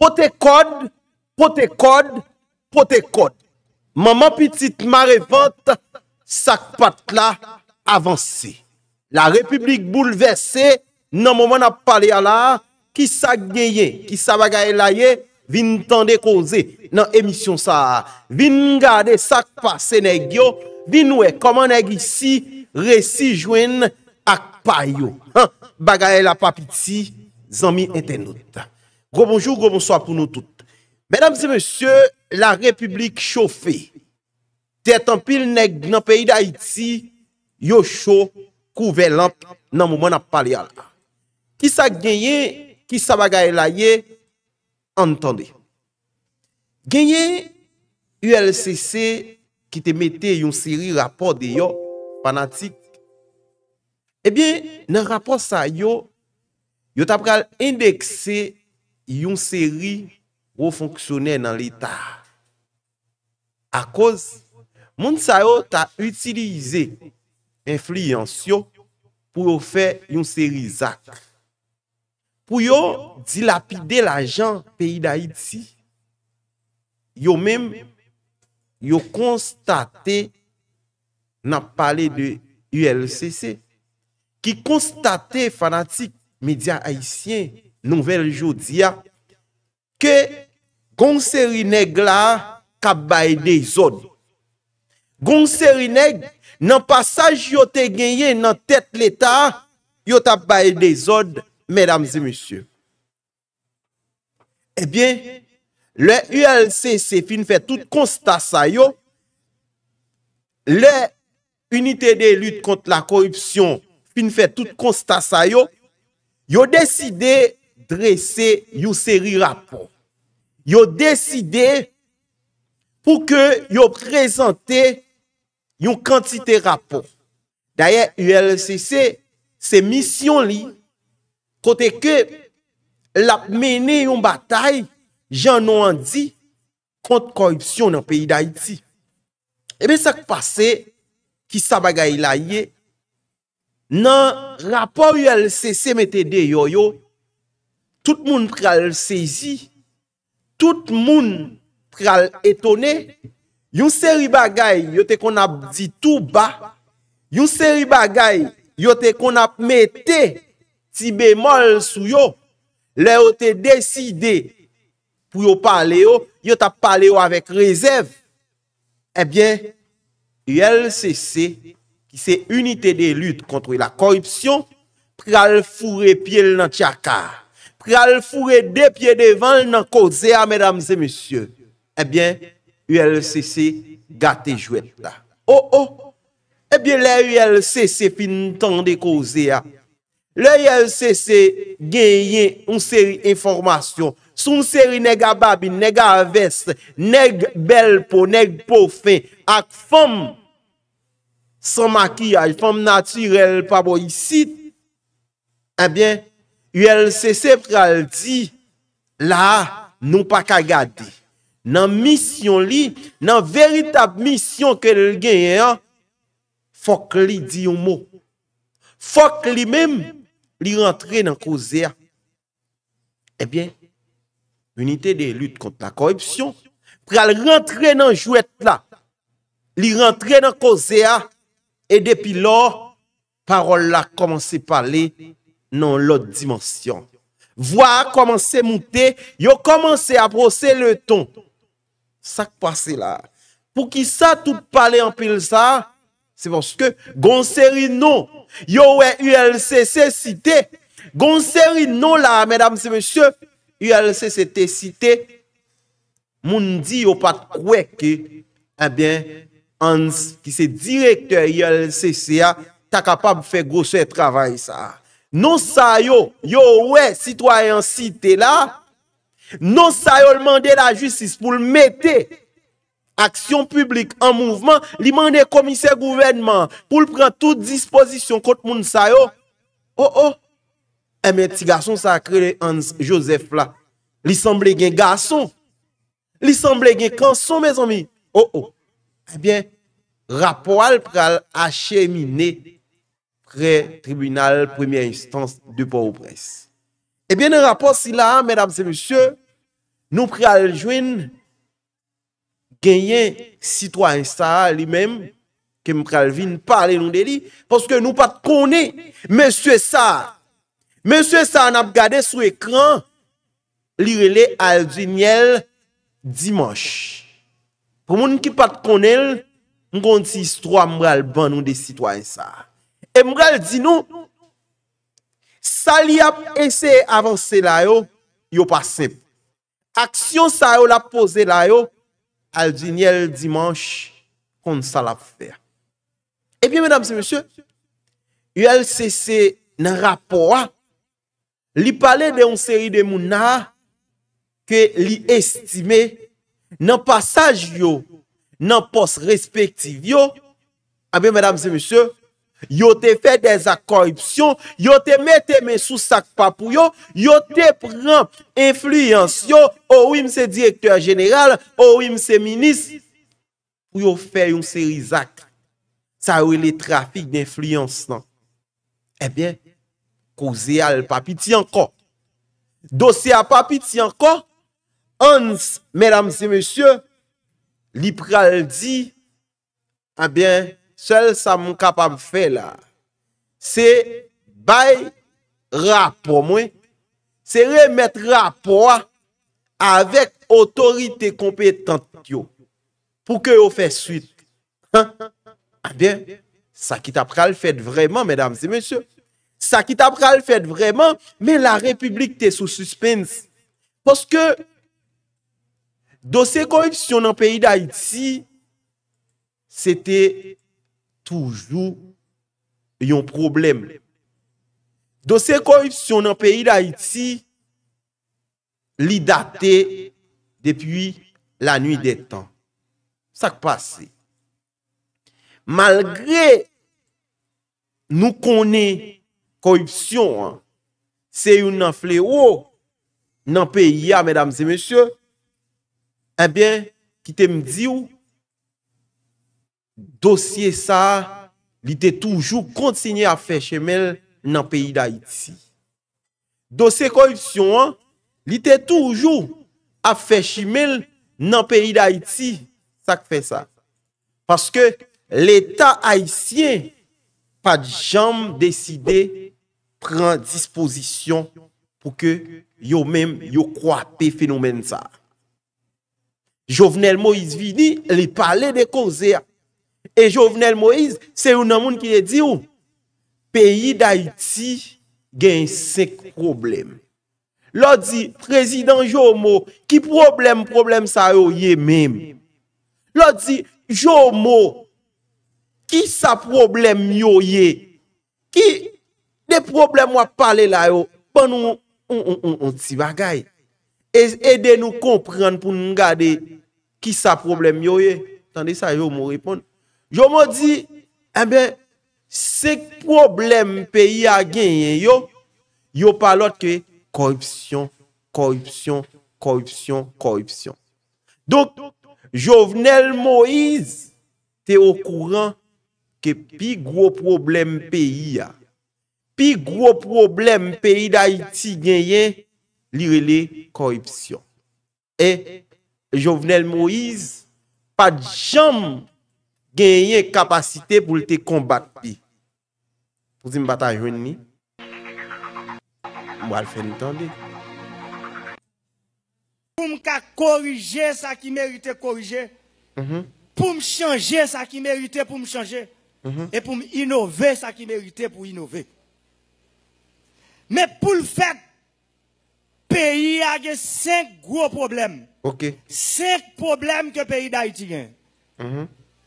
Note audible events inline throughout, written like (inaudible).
Pote kod, pote kod, pote kod. Maman pitit ma revot, sak pat la avanse. La republik bouleverse, nan moman ap pale ala, ki sa geye, ki sa bagay la ye, vin tan dekoze nan emisyon sa. Vin gade sak pa senegyo, vin we koman negisi resi jwen ak payyo. Bagay la papiti, zanmi entenouta. Gou bonjou, gou bonso apou nou tout. Mèdam zi mèsyè, la republik chow fè. Tè tampil nèk nan peyi da iti, yo chow kouvelant nan mouman ap pale al. Ki sa genye, ki sa bagay la ye, antande. Genye, ULCC, ki te mette yon seri rapor de yo, panatik, ebyen, eh nan rapor sa yo, yo tap kal indekse, yon seri wou fonksyonè nan l'Etat. A koz, moun sa yo ta utilize enfliyansyo pou yo fe yon seri zak. Pou yo dilapide la jan peyi da iti, yo menm yo konstate nan pale de ULCC ki konstate fanatik media Haitien Nouvel jou diya Ke gong seri neg la Kabay de y zon Gong seri neg Nan pasaj yo te genye Nan tet leta Yo tabay de y zon Mesdames et messieurs E bien Le ULCC fin fe tout constat sa yo Le Unite de lutte kont la korupsyon Fin fe tout constat sa yo Yo deside Dresse yon seri rapon. Yon deside pou ke yon prezante yon kantite rapon. Da ye, ULCC se misyon li kote ke lap mene yon batay janon an di kont korupsyon nan peyi da iti. Ebe sak pase ki Sabagayilaye nan rapon ULCC metede yoyo tout moun pral sezi, tout moun pral etone, yon seri bagay yote kon ap di tou ba, yon seri bagay yote kon ap mete, ti bemol sou yo, le yote deside pou yo pale yo, yote ap pale yo avèk rezèv, ebyen, eh YLCC, ki se unitè de lüt kontre la koripsyon, pral fure pie l nan tchaka. pre al fure de pye devan nan kozea, mèdames et monsye. Ebyen, eh ULCC gatejouèta. Oh oh, ebyen eh le ULCC fin ton de kozea. Le ULCC genyen un seri informasyon. Sou un seri nega babi, nega avest, neg bel po, neg po fin, ak fom, san maki, fom naturel, pa bo yisit, ebyen, eh U LCC pral di, la nou pa ka gade, nan misyon li, nan veritab misyon ke l genye an, fok li di yon mou, fok li menm li rentre nan kozea. Ebyen, unité de lut kont la korupsyon, pral rentre nan jouet la, li rentre nan kozea, e depi la, parol la komanse pale. nan l'ot dimensyon. Vwa komanse moute, yo komanse aprosse le ton. Sak pase la. Pou ki sa tout pale an pil sa, se monske gonseri nou, yo we ulcc site, gonseri nou la, medam se monsye, ulcc site, se monsye, moun di yo pat kweke, eh an se direkte ulcc, ta kapab fe goswe travay sa. Non sa yo, yo we, citoyen si te la, non sa yo l mande la justice pou l mette aksyon publik an mouvman, li mande komisye gouvenman pou l pren tout disposition kote moun sa yo. Ho oh, ho, e eh, men ti gason sa krele an Josef la. Li sanble gen gason. Li sanble gen konson, me zon mi. Ho oh, ho, e eh ben, rapo al pral a cheminey. kre tribunal premye instans dupo ou pres. Ebyen en rapor sila, medam se monsye, nou preal jwen genyen sitwa en sa li menm ke m preal vin pale nou deli poske nou pat kone monsye sa. Monsye sa an ap gade sou ekran li rele al jwen nyele dimosh. Pou moun ki pat kone m konti istwa m pral ban nou de sitwa en sa. E mga el di nou, sa li ap ese avanse la yo, yo pa sep. Aksyon sa yo la pose la yo, al di nye el dimanche, kon sa la fe. E pi menam se mesye, yo el sese nan rapora, li pale de yon seri de moun na, ke li estime, nan pasaj yo, nan pos respektiv yo, a pi menam se mesye, Yo te fe dezak korupsyon Yo te mette me sou sak pa pou yo Yo te pran Influensyon oh Ou im se direktor general Ou oh im se minis Pou yo fe yon se rizak Sa ou e le trafik d'influensyon Ebyen eh Koze al papi ti anko Dose al papi ti anko Anse Medam se mesye Li pral di Ebyen eh sel sa moun kapam fe la, se bay rap po mwen, se remet rap po a, avek otorite kompetant yo, pou ke yo fe suite. Ha? Abyen, sa ki ta pral fet vreman, sa ki ta pral fet vreman, me la republik te sou suspens. Poske, do se korupsyon an peyi da iti, se te Toujou yon problem le. Dosè korupsyon nan peyi la iti, li date depi la nwi de tan. Sa k pasi. Malgre nou konè korupsyon, se yon nan fle ou nan peyi ya, mèdames et mèsyò, ebyen ki te mdi ou, dosye sa, li te toujou kontsignye a fè chemel nan peyi da iti. Dosye korupsyon an, li te toujou a fè chemel nan peyi da iti. Sak fè sa. Paske l'Etat Haitien, pa di jam deside pren disposisyon pou ke yo men yo kwa pe fenomen sa. Jovenel Moïse Vini, li pale de koze a E Jovenel Moïse, se yon nan moun ki lè e di ou, peyi d'Aiti gen sek problem. Lò di, prezident Jo Mo, ki problem, problem sa yo yè mèm. Lò di, Jo Mo, ki sa problem yo yè? Ki, de problem wap pale la yo, pan nou, on ti bagay. E de nou kompren pou nou nga de, ki sa problem yo yè? Tande sa Jo Mo ripon, Jo mwen di, e ben, se problem peyi a genyen yo, yo palot ke korupsyon, korupsyon, korupsyon, korupsyon. Donk, Jovenel Moïse, te okouran ke pi gro problem peyi a. Pi gro problem peyi da iti genyen, li rele korupsyon. E, Jovenel Moïse, pa djam mwen, gagner capacité pour te combattre. Pour dire, bataille je Moi, le faire entendre. Pour me corriger ça qui méritait corriger. Mhm. Pour me changer ça qui méritait pour me changer. Mhm. Et pour me innover ça qui méritait pour innover. Mais pour le faire, pays a cinq gros problèmes. Ok. Cinq problèmes que le pays d'Haïti a.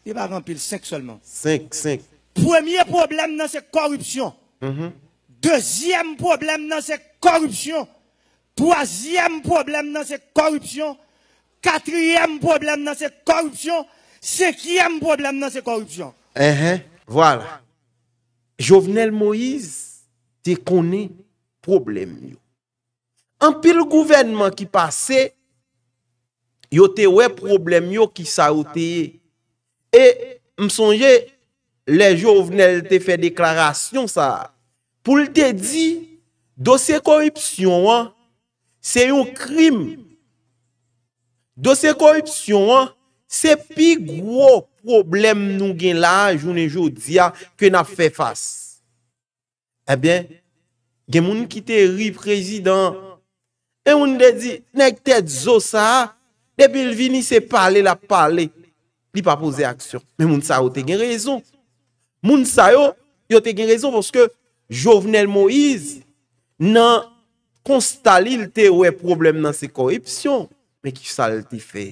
Il va remplir 5 seulement. 5, 5. Premier problème, c'est corruption. Mm-hmm. Deuxième problème, c'est corruption. Troisième problème, dans c'est corruption. Quatrième problème, dans c'est corruption. Cinquième problème, c'est corruption. Uh-huh. Voilà. Jovenel Moïse, tu connais problème. En pile gouvernement qui passait, yo te un problème qui s'est été. E msonje, le jo vnen te fe deklarasyon sa, pou l te di, dosye korupsyon an, se yon krim. Dosye korupsyon an, se pi gwo problem nou gen la, jounen jo diya, ke na fe fasy. Ebyen, eh gen moun ki te ri prezident, e moun de di, nek te zo sa, debil vini se pale la pale. Li pa pose aksyon. Men moun sa yo te gen rezon. Moun sa yo, yo te gen rezon foske Jovenel Moïse nan konstalil te we problem nan se korrepsyon. Men ki sal te fe.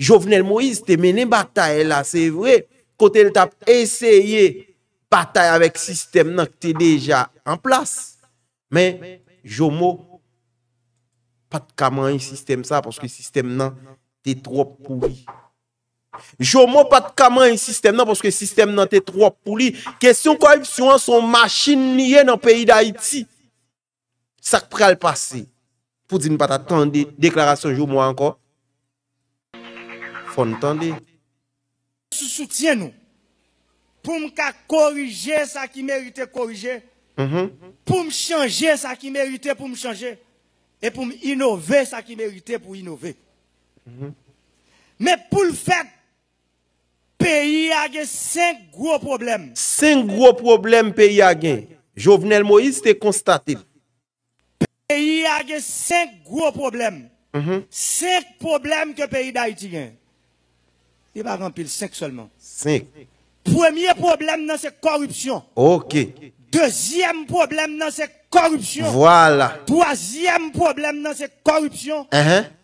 Jovenel Moïse te mene batay la. Se vre, kote l tap eseye batay avek sistem nan te deja an plas. Men, Jovo, pat kaman yi sistem sa foske sistem nan te trop pouvi. Jou mou pat kaman yon sistem nan Poske sistem nan te tro pou li Kesyon koripsyon an son machin niye Nan peyi da Haiti Sak pre al pase Pou di nou pat atande Deklarasyon jou mou anko Fon tande Sou soutien nou Pou mou ka korije sa ki merite korije mm-hmm. Pou mou chanje sa ki merite pou mou chanje E pou mou inove sa ki merite pou inove Mè mm-hmm. pou l fèd pays a cinq gros problèmes. Cinq gros problèmes pays a gagné. Jovenel Moïse te constaté. Pays a cinq gros problèmes. Mhm. Cinq problèmes que pays d'Haïti a. Il va remplir cinq seulement. Cinq. Premier problème, c'est corruption. OK. Deuxième problème, c'est corruption. Voilà. Troisième problème, c'est corruption. Uh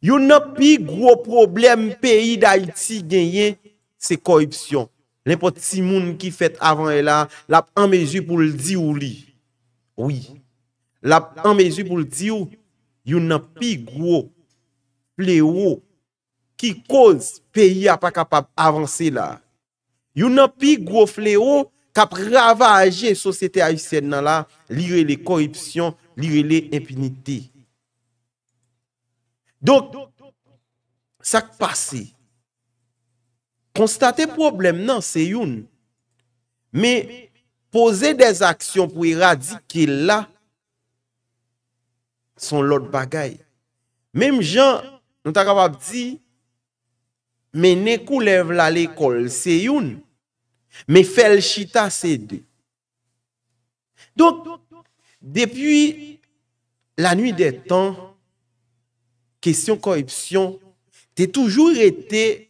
You nan pi gwo problem peyi da iti genyen, se korupsyon. Lèm pot si moun ki fet avan e la, la anbezi pou l di ou li. Oui. La anbezi pou l di ou, you nan pi gwo pleyo ki koz peyi a pa kapap avanse la. You nan pi gwo fleyo kap ravaje sosete a yusen nan la liwe le korupsyon, liwe le impunitey. Donk, sa k pase. Konstate problem nan, se yon. Me pose des aksyon pou eradike la. Son lot bagay. Mem jan, nou ta kapap di, me ne kou lev la le kol, se yon. Me fel chita, se de. Donk, depi la nwi de tan, question corruption, tu toujours été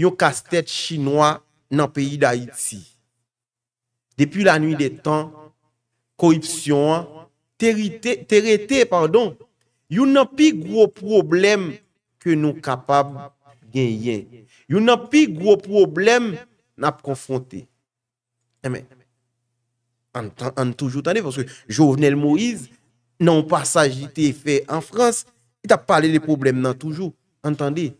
un casse-tête chinois dans le pays d'Haïti. Depuis la nuit des temps, corruption, hein. tu été, pardon, un plus gros problème que nous sommes capables de gagner. Il y a plus gros problème n'a pas confronté. Eh Amen. En, en, toujours parce que Jovenel Moïse, n'a pas s'agité fait en France, il t'a parlé des problèmes, non, toujours. Entendez.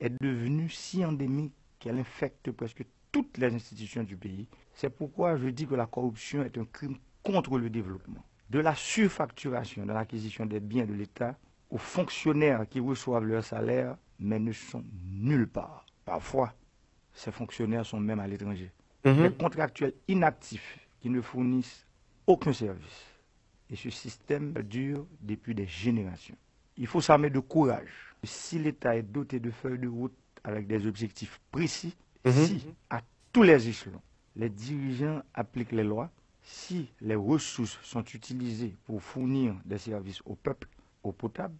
est devenue si endémique qu'elle infecte presque toutes les institutions du pays. C'est pourquoi je dis que la corruption est un crime contre le développement. De la surfacturation dans l'acquisition des biens de l'État aux fonctionnaires qui reçoivent leur salaire mais ne sont nulle part. Parfois, ces fonctionnaires sont même à l'étranger. Mhm. Les contractuels inactifs qui ne fournissent aucun service. Et ce système dure depuis des générations. Il faut s'armer de courage. Si l'État est doté de feuilles de route avec des objectifs précis, mhm. si à tous les échelons, les dirigeants appliquent les lois, si les ressources sont utilisées pour fournir des services au peuple, eau potable,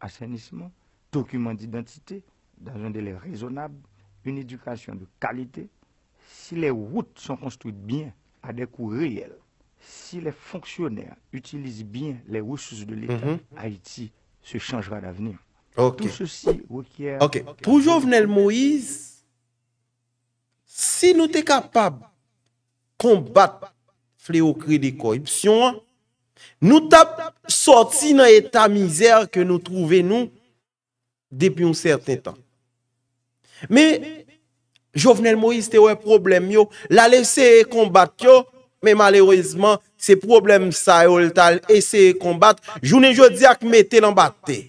assainissement, documents d'identité, dans un délai raisonnable, une éducation de qualité, si les routes sont construites bien à des coûts réels, si les fonctionnaires utilisent bien les ressources de l'État, mhm. Haïti se changera d'avenir. Tout ceci requiert... Ok. Pour Jovenel Moïse, si nous sommes capables de combattre fléau de corruption, nous sommes sortis dans l'état misère que nous trouvons depuis un certain temps. Me, Jovenel Moïse te ou e problem yo, la le se e kombat yo, me malerouizman, se problem sa e ou el tal, e se e kombat, jounen jo di ak me te lanbate.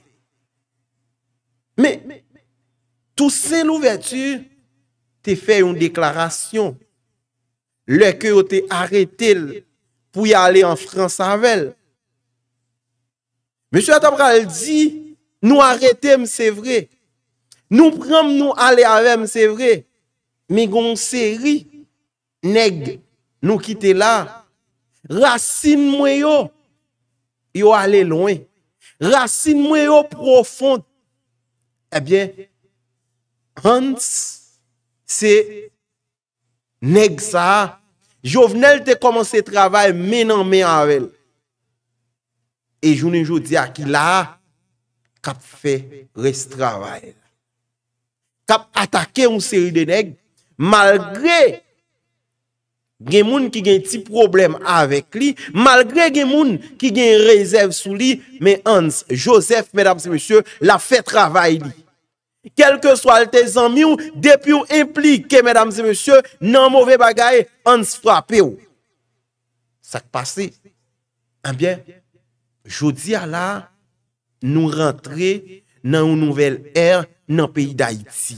Me, tou se nou vetu, te fe yon deklarasyon, le ke ou te arete l pou y ale en Fransavelle. Monsi Atabral di, nou arete mse vre, Nou prem nou ale avem, se vre. Me gonseri, neg, nou kite la. Rasin mwe yo, yo ale loin. Rasin mwe yo profond. Ebyen, eh hans, se neg sa. Jovenel te komanse travay menan me avel. E jounen joun di akila, kap fe res travay. kap atake ou se yi deneg, malgre, gen moun ki gen ti problem avek li, malgre gen moun ki gen rezerv sou li, men ans, Joseph, mèdames et monsieurs, la fè travay li. Kelke swa lte zanmi ou, depi ou implike, mèdames et monsieurs, nan mouve bagay, ans frapè ou. Sak pase, an eh bien, jodi ala, nou rentre nan ou nouvel er, mèdames et monsieurs, nan peyi d'Haïti.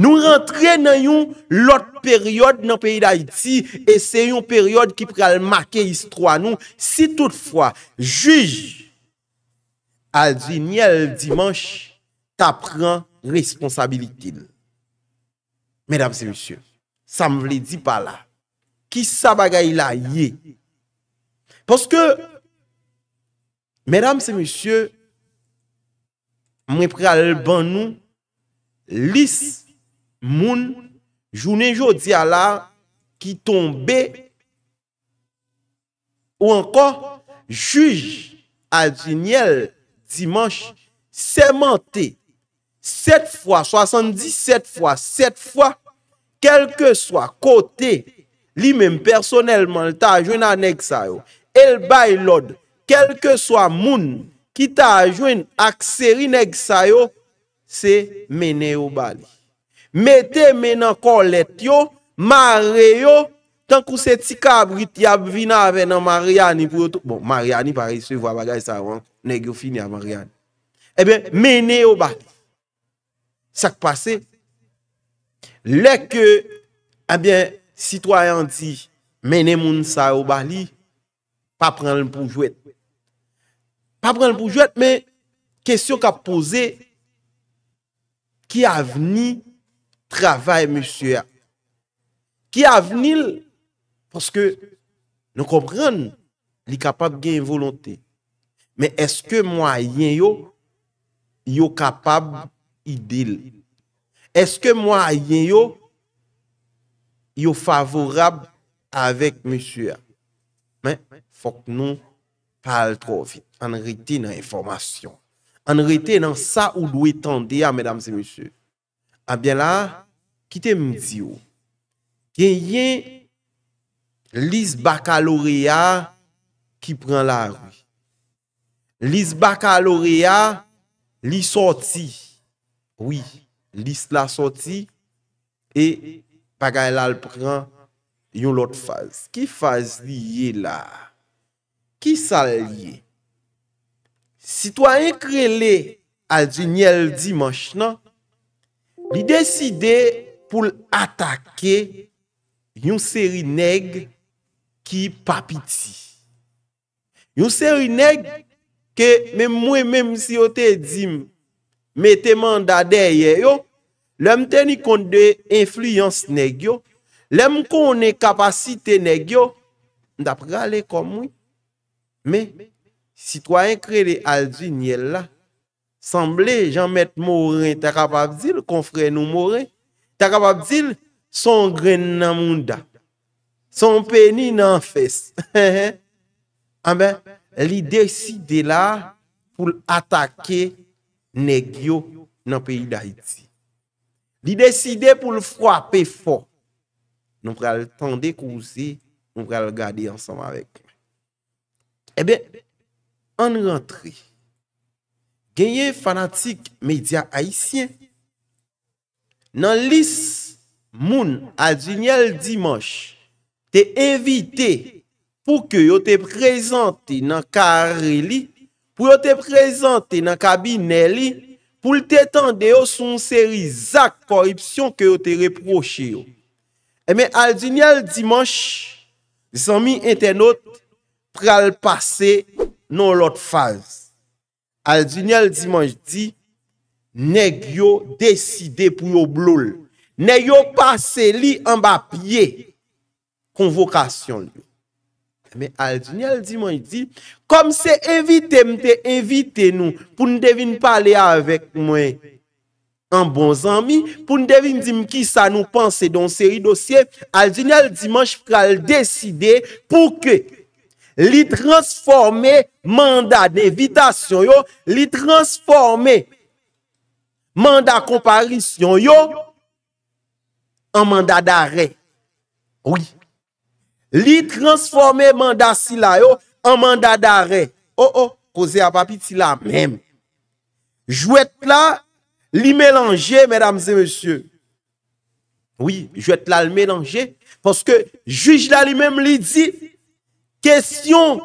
Nou rentre nan yon lot peryode nan peyi d'Haïti e se yon peryode ki pre al make istro anon, si toutfwa juj al genye al dimanche ta pren responsabilitil. Medam se misyou, sa m vle di pa la, ki sa bagay la ye. Poske medam se misyou, Mwen pre al ban nou, lis moun jounen jodi ala ki tombe ou anka juj adjinyel dimanche semente set fwa, 77 fwa, 7 fwa, kelke swa kote li menm personelman lta jounan ek sa yo, el bay lod, kelke swa moun, ki ta jwen ak seri neg sa yo, se mene yo bali. Mete menen kon let yo, mare yo, tankou se ti kabrit, yab vina venen mariani pou yo tou. Bon, mariani pari, se vwa bagay sa yon, neg yo fin ya mariani. Ebyen, mene yo bali. Sak pase, lek ebyen, sitwayan di, mene moun sa yo bali, pa pren l pou jwet. Pas prendre pour jouer, mais question qu'a posée, qui a venu travail, monsieur? Qui a venu? Parce que nous comprenons, il est capable de gagner volonté. Mais est-ce que moi, yo, yo capable idéal? Est-ce que moi, yo, yo favorable avec monsieur? Mais faut que nous pa al trovin. An rete nan informasyon. An rete nan sa ou lou etande ya, medam se monsye. Abyen la, kite mdi yo. Yen yen, lis baka loreya, ki pran la ru. Lis baka loreya, lis soti. Oui, lis la soti, e, paga el al pran, yon lot faz. Ki faz li ye la? ki sa liye. Si to a inkrele al jenyele di manchna, li deside pou l'atake yon seri neg ki papiti. Yon seri neg ke mwen mwen mwen si yo te dim me teman da deye yo, lem teni konde influence neg yo, lem kone kapasite neg yo, dapre ale komouy, Me, sitwoyen krede alzi nyel la, sanble jan met morren takapap zil, konfren nou morren, takapap zil, son gren nan moun da, son peni nan fes. (laughs) A ah be, li deside la pou l'atake negyo nan peyi da iti. Li deside pou l'fwape fò. Nou pral tande kouzi, nou pral gade ansanm avèk. Ebe, eh an rentri, genye fanatik media haisyen, nan lis moun Adjouniel Dimanche te evite pou ke yo te prezante nan kare li, pou yo te prezante nan kabine li, pou lte tende yo son seri zak koripsyon ke yo te reproche yo. Ebe, eh Adjouniel Dimanche, disan mi internet, pral pase nan lot faz. Aljunye al dimanj di, ne gyo deside pou yo bloul. Ne yo pase li an ba pye. Konvokasyon. Me aljunye al dimanj di, kom se evite mte evite nou, pou n devin pale avek mwen. An bon zanmi, pou n devin dim ki sa nou panse don seri dosye, aljunye al dimanj pral deside pou ke li transforme manda de evitasyon yo, li transforme manda komparisyon yo, an manda dare. Oui. Li transforme manda si la yo, an manda dare. Oh oh, koze apapit si la. Mèm. Jouet la li mélanger, mèdames et mèsyons. Oui, jouet la li mélanger, foske juj la li mèm li di, mèm. Kestyon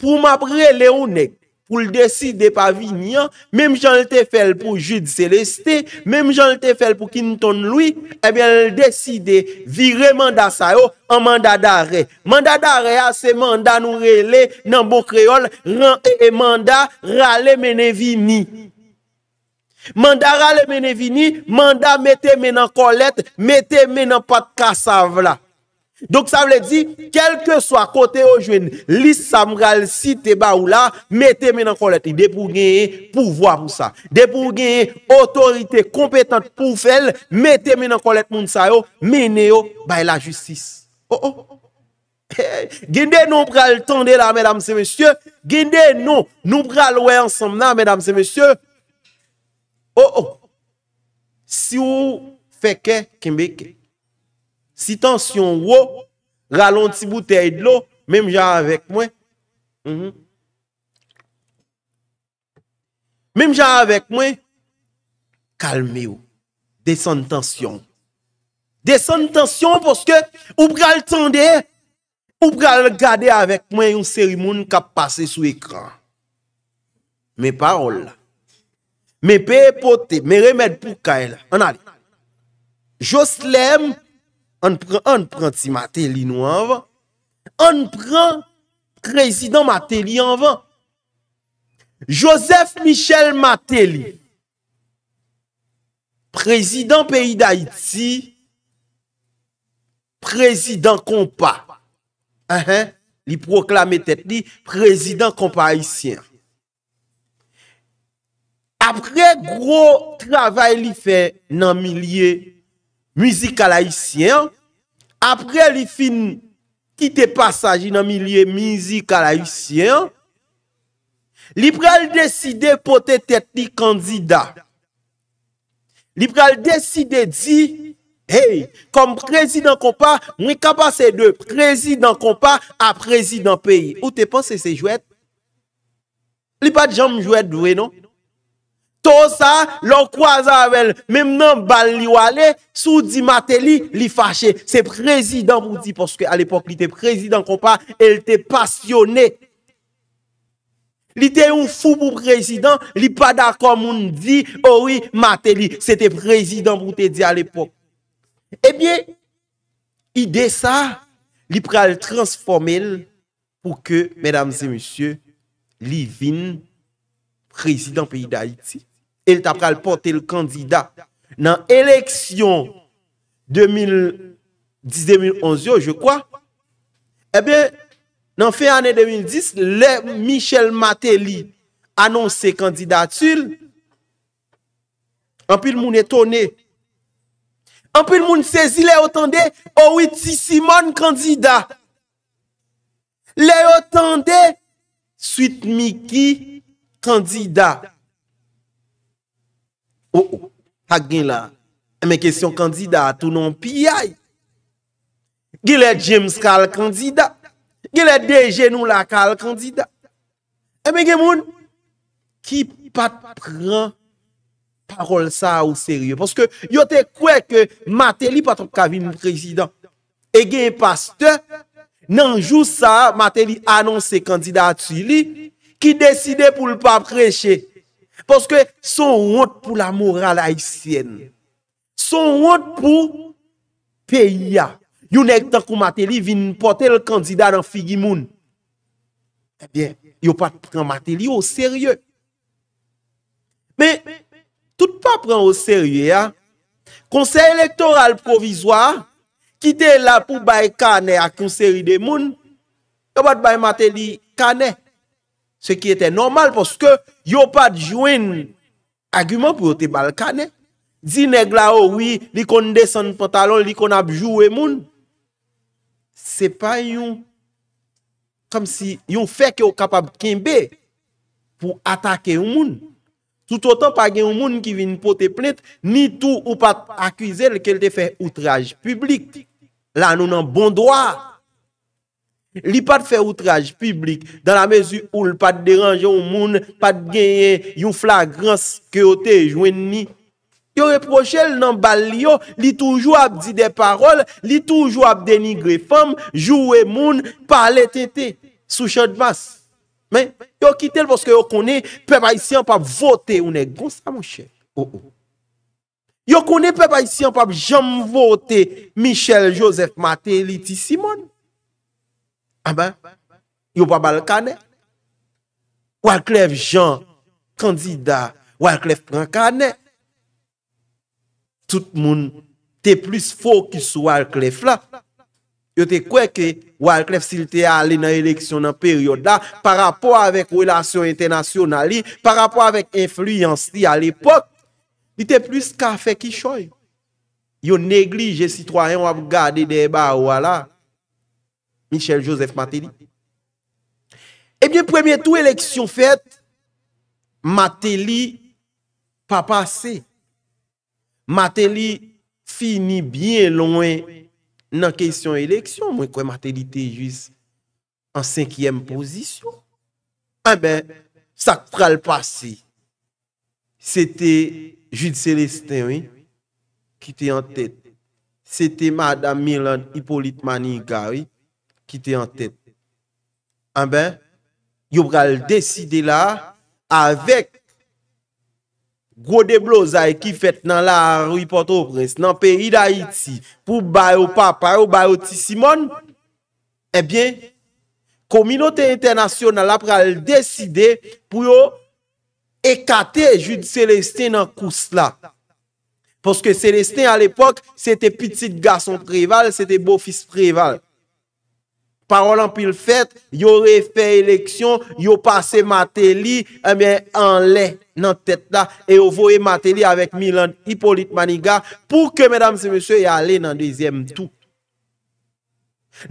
pou m apre le ou nek pou l deside pa vini an, mem jan l te fel pou Jude Celeste, mem jan l te fel pou Kington Louis, ebyan eh l deside vire manda sa yo an manda dare. Manda dare a se manda nou rele nan Bokreol, ran e manda rale mene vini. Manda rale mene vini, manda mette men an kolet, mette men an pat kasav la. Donk sa vle di, kelke swa kote yo jwen, lis sa mral si te ba ou la, mete men an kolete, de pou genye pou vwa mousa. De pou genye otorite kompetant pou fel, mete men an kolete moun sa yo, mene yo bay la jistis. Oh oh. oh, oh. Eh, gende nou pral tonde la, mèdam se mèsyo. Gende nou, nou pral wè ansam na, mèdam se mèsyo. Oh oh. Si ou feke, kembeke. Si tansyon wou, ralon ti bouteye d'lou, mèm jan avèk mwen. Mèm jan avèk mwen, kalme ou. Desen tansyon. Desen tansyon porske, ou pral tande, ou pral gade avèk mwen yon serimoun kap pase sou ekran. Mè parol. Mè pey potè, mè remèd pou kèl. An alè. Jos lèm, an pran ti Mateli nou anvan, an pran Prezident Mateli anvan. Joseph Michel Mateli, Prezident peyi d'Haïti, Prezident kompa. Li proklame tet li, Prezident kompa Haitien. Apre gro travay li fe nan millie Mizi kalayisyen, apre li fin kite pasajin nan mi liye mizi kalayisyen, li prel deside potet et li kandida. Li prel deside di, hey, kom prezidant kompa, mwen kapase de prezidant kompa a prezidant peyi. Ou te panse se jwet? Li pat jom jwet dwe non? To sa, lo kwa zavel. Mem nan bal li wale, sou di mate li, li fache. Se prezidant pou di, poske al epok li te prezidant kompa, el te pasyonne. Li te un fou pou prezidant, li pa da komoun di, owi, oh mate li. Se te prezidant pou te di al epok. Ebyen, ide sa, li pre al transformel pou ke, medam se monsye, li vin prezidant peyi da iti. el tap pral pote l kandida nan eleksyon 2010-2011 yo je kwa ebe eh nan fe ane 2010 le Michel Mateli anons se kandida atul anpil moun etone anpil moun sezi le otande o oh witi Simon kandida le otande suit Miki kandida Ou, oh, oh, ak gen la, eme eh, kesyon kandida, tou non piyay. Gile jems kal kandida, gile dejenou la kal kandida. Eme eh, gen moun, ki pat pran parol sa ou seryo. Poske, yote kwe ke Mate li paton kavim prezident. E gen paste, nan jou sa, Mate li anons se kandida atili, ki deside pou l pa preche. Poske son wot pou la moral haisyen. Son wot pou peyi ya. Yon ek takou mateli vin potel kanzida nan figi moun. Ebyen, eh yon pat pren mateli yo serye. Me, tout pa pren yo serye ya. Konsey elektoral provizwa, kite la pou bay kane akonseri de moun, yo bat bay mateli kane. Se ki ete normal poske yo pat jwen agumen pou yo te balkane. Zi neg la oh oui, li kon de san pantalon, li kon apjou we moun. Se pa yon, kom si yon fek yo kapab kimbe pou atake yon moun. Soutotan pa gen yon moun ki vin pou te plente, ni tou ou pat akwize l ke l te fe outrage publik. La nou nan bon doa. Li pat fè outraj publik Dan la mezi ou li pat deranje ou moun Pat genye yon flagrans Kyo te jwen ni Yo reproche l nan bal yo Li toujou ap di de parol Li toujou ap denigre fam Joue moun, pale tete Sou chan dvas Yo kite l poske yo kone Pe pa isi an pap vote Yo kone pe pa isi an pap jom vote Michel Joseph Maté Litisi mon A ah ba, yo pa bal kane? Walclef Jean, kandida, Walclef pran kane? Tout moun te plis fokus Walclef la. Yo te kwe ke Walclef sil te ale nan eleksyon nan peryoda, pa rapo avèk relasyon internasyonnali, pa rapo avèk influyansi al epok, ni te plis ka fek ishoi. Yo neglije sitwaryen wap gade deba wala. Michel Joseph Mateli. Ebyen, eh pou ebyen tou eleksyon fèt, Mateli pa pase. Mateli fini byen lounen nan kesyon eleksyon, mwen kwen Mateli te jiz an senkyem pozisyon. Ebyen, sak pral pase. Sete Jules Celestin, ki te an tete. Sete Madame Mylène Hippolyte Manigari, ki te an tèt. An ben, yo pral deside la, avek gwo de blozay ki fèt nan la Rui Portobres, nan peri da Iti, pou bay ou papa ou bay ou Tissimone, en eh ben, kominote internasyonal ap pral deside pou yo ekate Jude Celestin nan kous la. Poske Celestin al epok, se te pitit gason preval, se te bo fis preval. Parol an pil fet, yo refe eleksyon, yo pase Mateli eh en le nan tet da e yo voye Mateli avèk Milan Hipolit Maniga pou ke mèdam se mèche yale nan dezyem tou.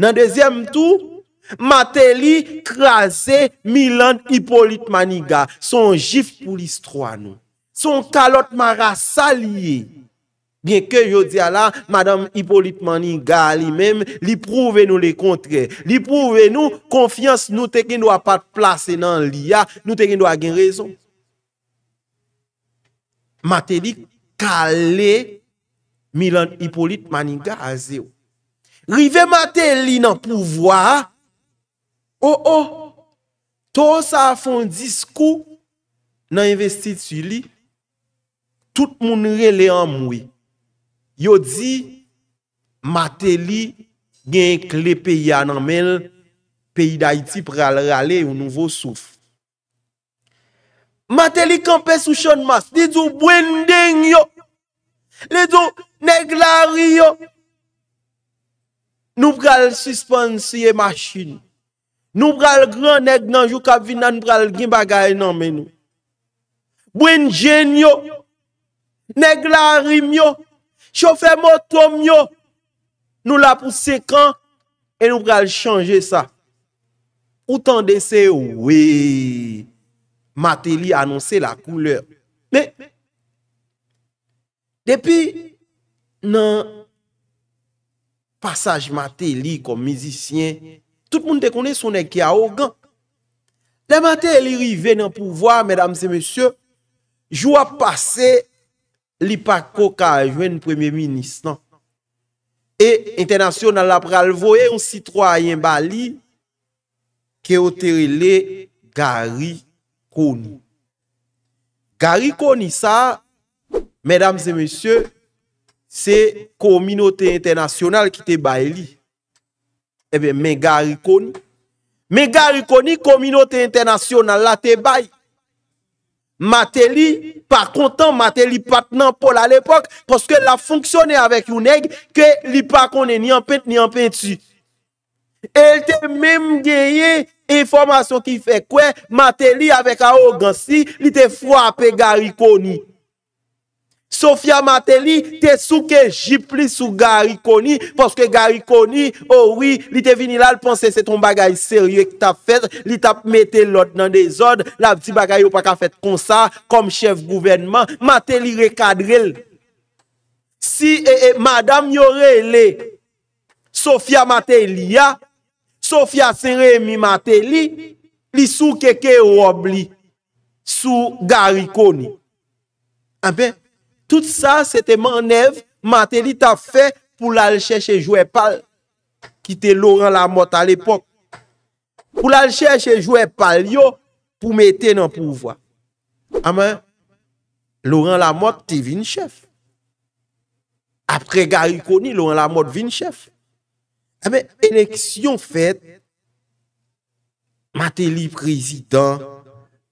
Nan dezyem tou, Mateli krasè Milan Hipolit Maniga, son jif pou listro an nou. Son kalot mara salye. Bien ke yo di ala, Madame Hippolyte Manigali men, li prouve nou le kontre. Li prouve nou, konfians nou te gen nou apat plase nan li ya, nou te gen nou agen rezon. Mate li kale, Milan Hippolyte Manigali aze ou. Rive mate li nan pouvoa, ou oh, ou, oh, to sa fon diskou, nan investit si li, tout moun re le an moui. Yo di, Mateli gen kle peyi ananmen peyi da iti pral rale ou nouvo souf. Mateli kanpe sou chan mas, li zou bwen den yo, li zou neg lari yo, nou pral suspansye masin, nou pral gran neg nan jou kap vin nan nou pral gin bagay nan men yo, bwen jen yo, neg lari myo, Chofè mò, tòm yo. Nou la pou sekan, e nou pral chanje sa. Ou tan de se, wè, Mateli anonsè la kouleur. Mè, depi, nan passage Mateli kon mizisyen, tout moun te konè sonè ki a ogan. Le Mateli rive nan pouvoi, mèdam se mèsyò, jou a pase li pa koka a jwen premye minis nan. E internasyon nan la pral voye, yon sitroyen ba li, ke o terele gari koni. Gari koni sa, medams e monsye, se kominote internasyonal ki te bay li. Ebe, eh men gari koni. Men gari koni kominote internasyonal la te bay. Matè li, pa kontan, matè li pat nan pol al epok, poske la fonksyonè avèk yon egg, ke li pa konè ni anpènt, ni anpènt si. El te mèm gèye, informasyon ki fè kwen, matè li avèk a Ogan si, li te fwa apè gariko ni. Sofia Mateli te sou ke jip li sou Garikoni. Poske Garikoni, oh oui, li te vini la l'ponsese ton bagay serye ki ta fet. Li ta mette l'od nan de zon. La pti bagay yo pa ka fet konsa, kom chev gouvenman. Mateli rekadre li. Si, e, e, madame yore li, Sofia Mateli ya. Sofia serye mi Mateli, li sou keke rob li. Sou Garikoni. An pe? Tout sa, se te man ev, Mateli ta fe pou lal chèche jouè pal, ki te Laurent Lamotte a l'epok. Pou lal chèche jouè pal yo, pou mette nan pouvoi. Ama, Laurent Lamotte te vin chèf. Apre Garikoni, Laurent Lamotte vin chèf. Ama, eneksyon fèt, Mateli prezident,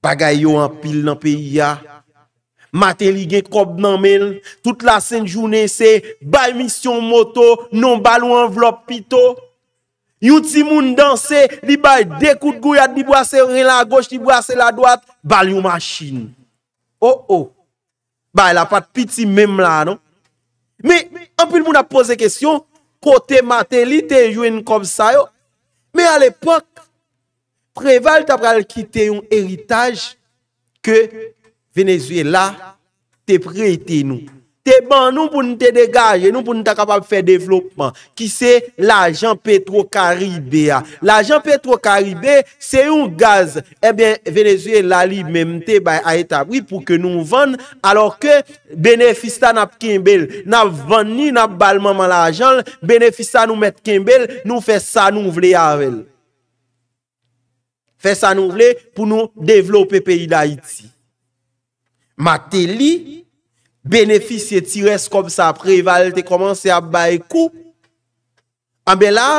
Pagayo anpil nan peyi ya, matin li gen kob nan toute la sainte journée c'est bay mission moto, non ballon enveloppe pito. Yon ti moun danser, li bay deux coups de gouillade, li rien la gauche, li brasse la droite, bal yon machine. Oh oh. Bah, la pas de piti même là, non? Mais, en plus, moun a posé question, côté matin li te comme ça yo. Mais à l'époque, Préval t'a quitter un héritage que Venezuela te prete nou. Te ban nou pou nou te degaje, nou pou nou ta kapab fè devlopman. Ki se l'ajan Petro-Karibè ya. L'ajan Petro-Karibè se yon gaz. Ebyen eh Venezuela li memte bay Aitabri pou ke nou vann. Alors ke benefista nap Kimbel, nap vann ni nap balman man l'ajan. Benefista nou met Kimbel, nou fè sa nou vle yavel. Fè sa nou vle pou nou devloppe peyi d'Aiti. Mateli benefisye ti res kom sa preval te komanse ap bay koup. Ambe la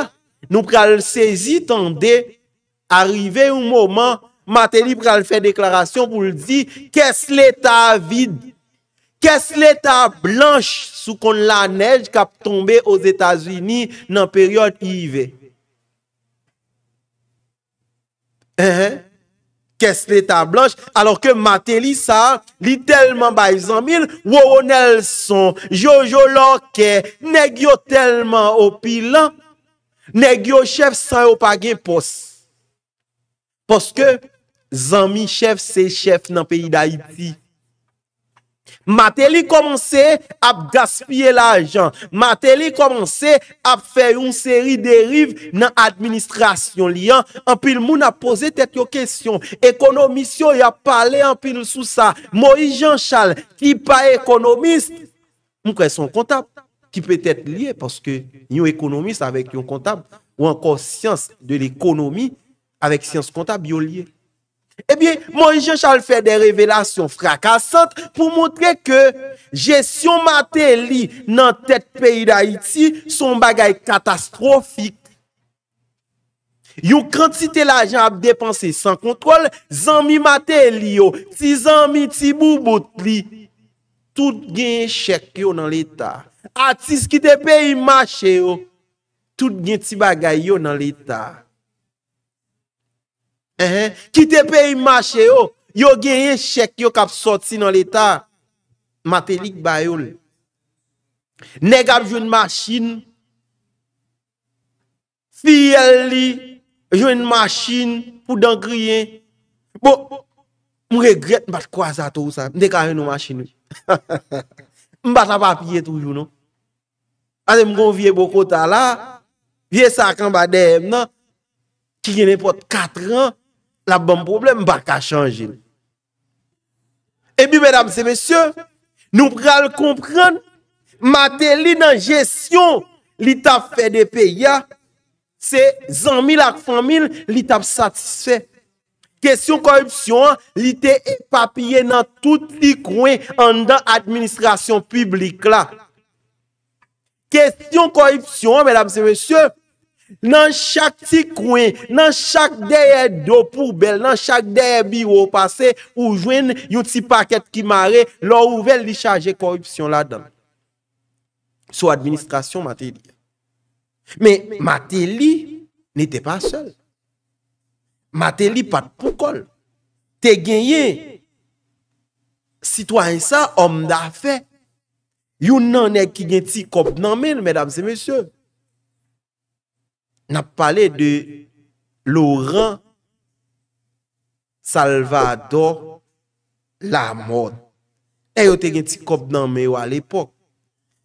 nou pral sezi tande, arive ou moman, Mateli pral fe deklarasyon pou li di, kes l'eta vide, kes l'eta blanche sou kon la nej kap tombe os Etaswini nan peryot IVE. Ehe, kes letan blanche, alor ke maten li sa, li telman bay zanmine, wou wou nel son, jojo lor ke, negyo telman opi lan, negyo chef sa yo pagen pos, pos ke, zanmi chef se chef nan peyi da iti, Mate li komanse ap gaspye la ajan, mate li komanse ap fey un seri deriv nan administrasyon li an, anpil moun ap pose tet yo kesyon, ekonomisyon ya pale anpil sou sa, mou i jan chal, ki pa ekonomist, moun kwen son kontab, ki pe tet liye, paske yon ekonomist avèk yon kontab, ou ankon syans de l'ekonomi avèk syans kontab yo liye. Ebyen, eh mwen jen chal fè de revelasyon frakassant pou montre ke jesyon mater li nan tèt peyi da iti son bagay katastrofik. Yon kran ti te la jen ap depanse san kontrol, zanmi mater li yo, ti zanmi ti bou bout li, tout gen chek yo nan l'Etat. Atis ki te peyi mache yo, tout gen ti bagay yo nan l'Etat. Eh, qui te paye marché yo, yo gagné chèque yo k'ap sorti dans l'état. Matelik tu Nèg une machine. Fiel li une machine pour dan Bon, je regrette pas quoi ça tout ça. ka une machine. (laughs) M'bat papier toujours non. Allez vieux ta là, vieux sac en nan. qui n'importe 4 ans la bon problem bak a chanjil. Ebi, mesdames et messieurs, nou pral kompren, mater li nan jesyon li tap fè de peya, se zan mil ak fan mil li tap satisfè. Kèsyon korupsyon, li te epapye nan tout li kwen an dan administrasyon publik la. Kèsyon korupsyon, mesdames et messieurs, Nan chak ti kwen, nan chak deye do pou bel, nan chak deye biro pase, ou jwen yon ti paket ki mare, lor ouvel li chaje korupsyon la dan. Sou administrasyon Mateli. Men Mateli nite pa chel. Mateli pat pou kol. Te genye. Sitwansa, om da fe. Yon nan e ki gen ti kop nan men, medam se mesye. N ap pale de Laurent Salvador Lamode. E yo te gen ti kop nan me yo al epok.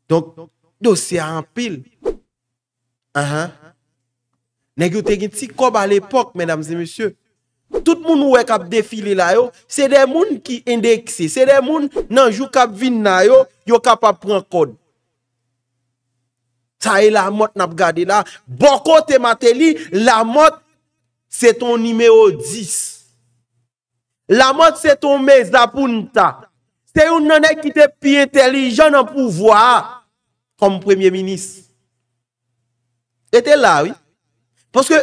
Donk dosye an pil. An han. Ne gen te gen ti kop al epok, men damse monsye. Tout moun ouwe kap defile la yo, se de moun ki endekse. Se de moun nan jou kap vin na yo, yo kap ap pran kod. Sa e la mot nap gade la. Boko temate li, la mot se ton nimeyo 10. La mot se ton mez la punta. Se yon nan ekite piye telijan an pou vwa kom premye minis. Ete la, oui? Poske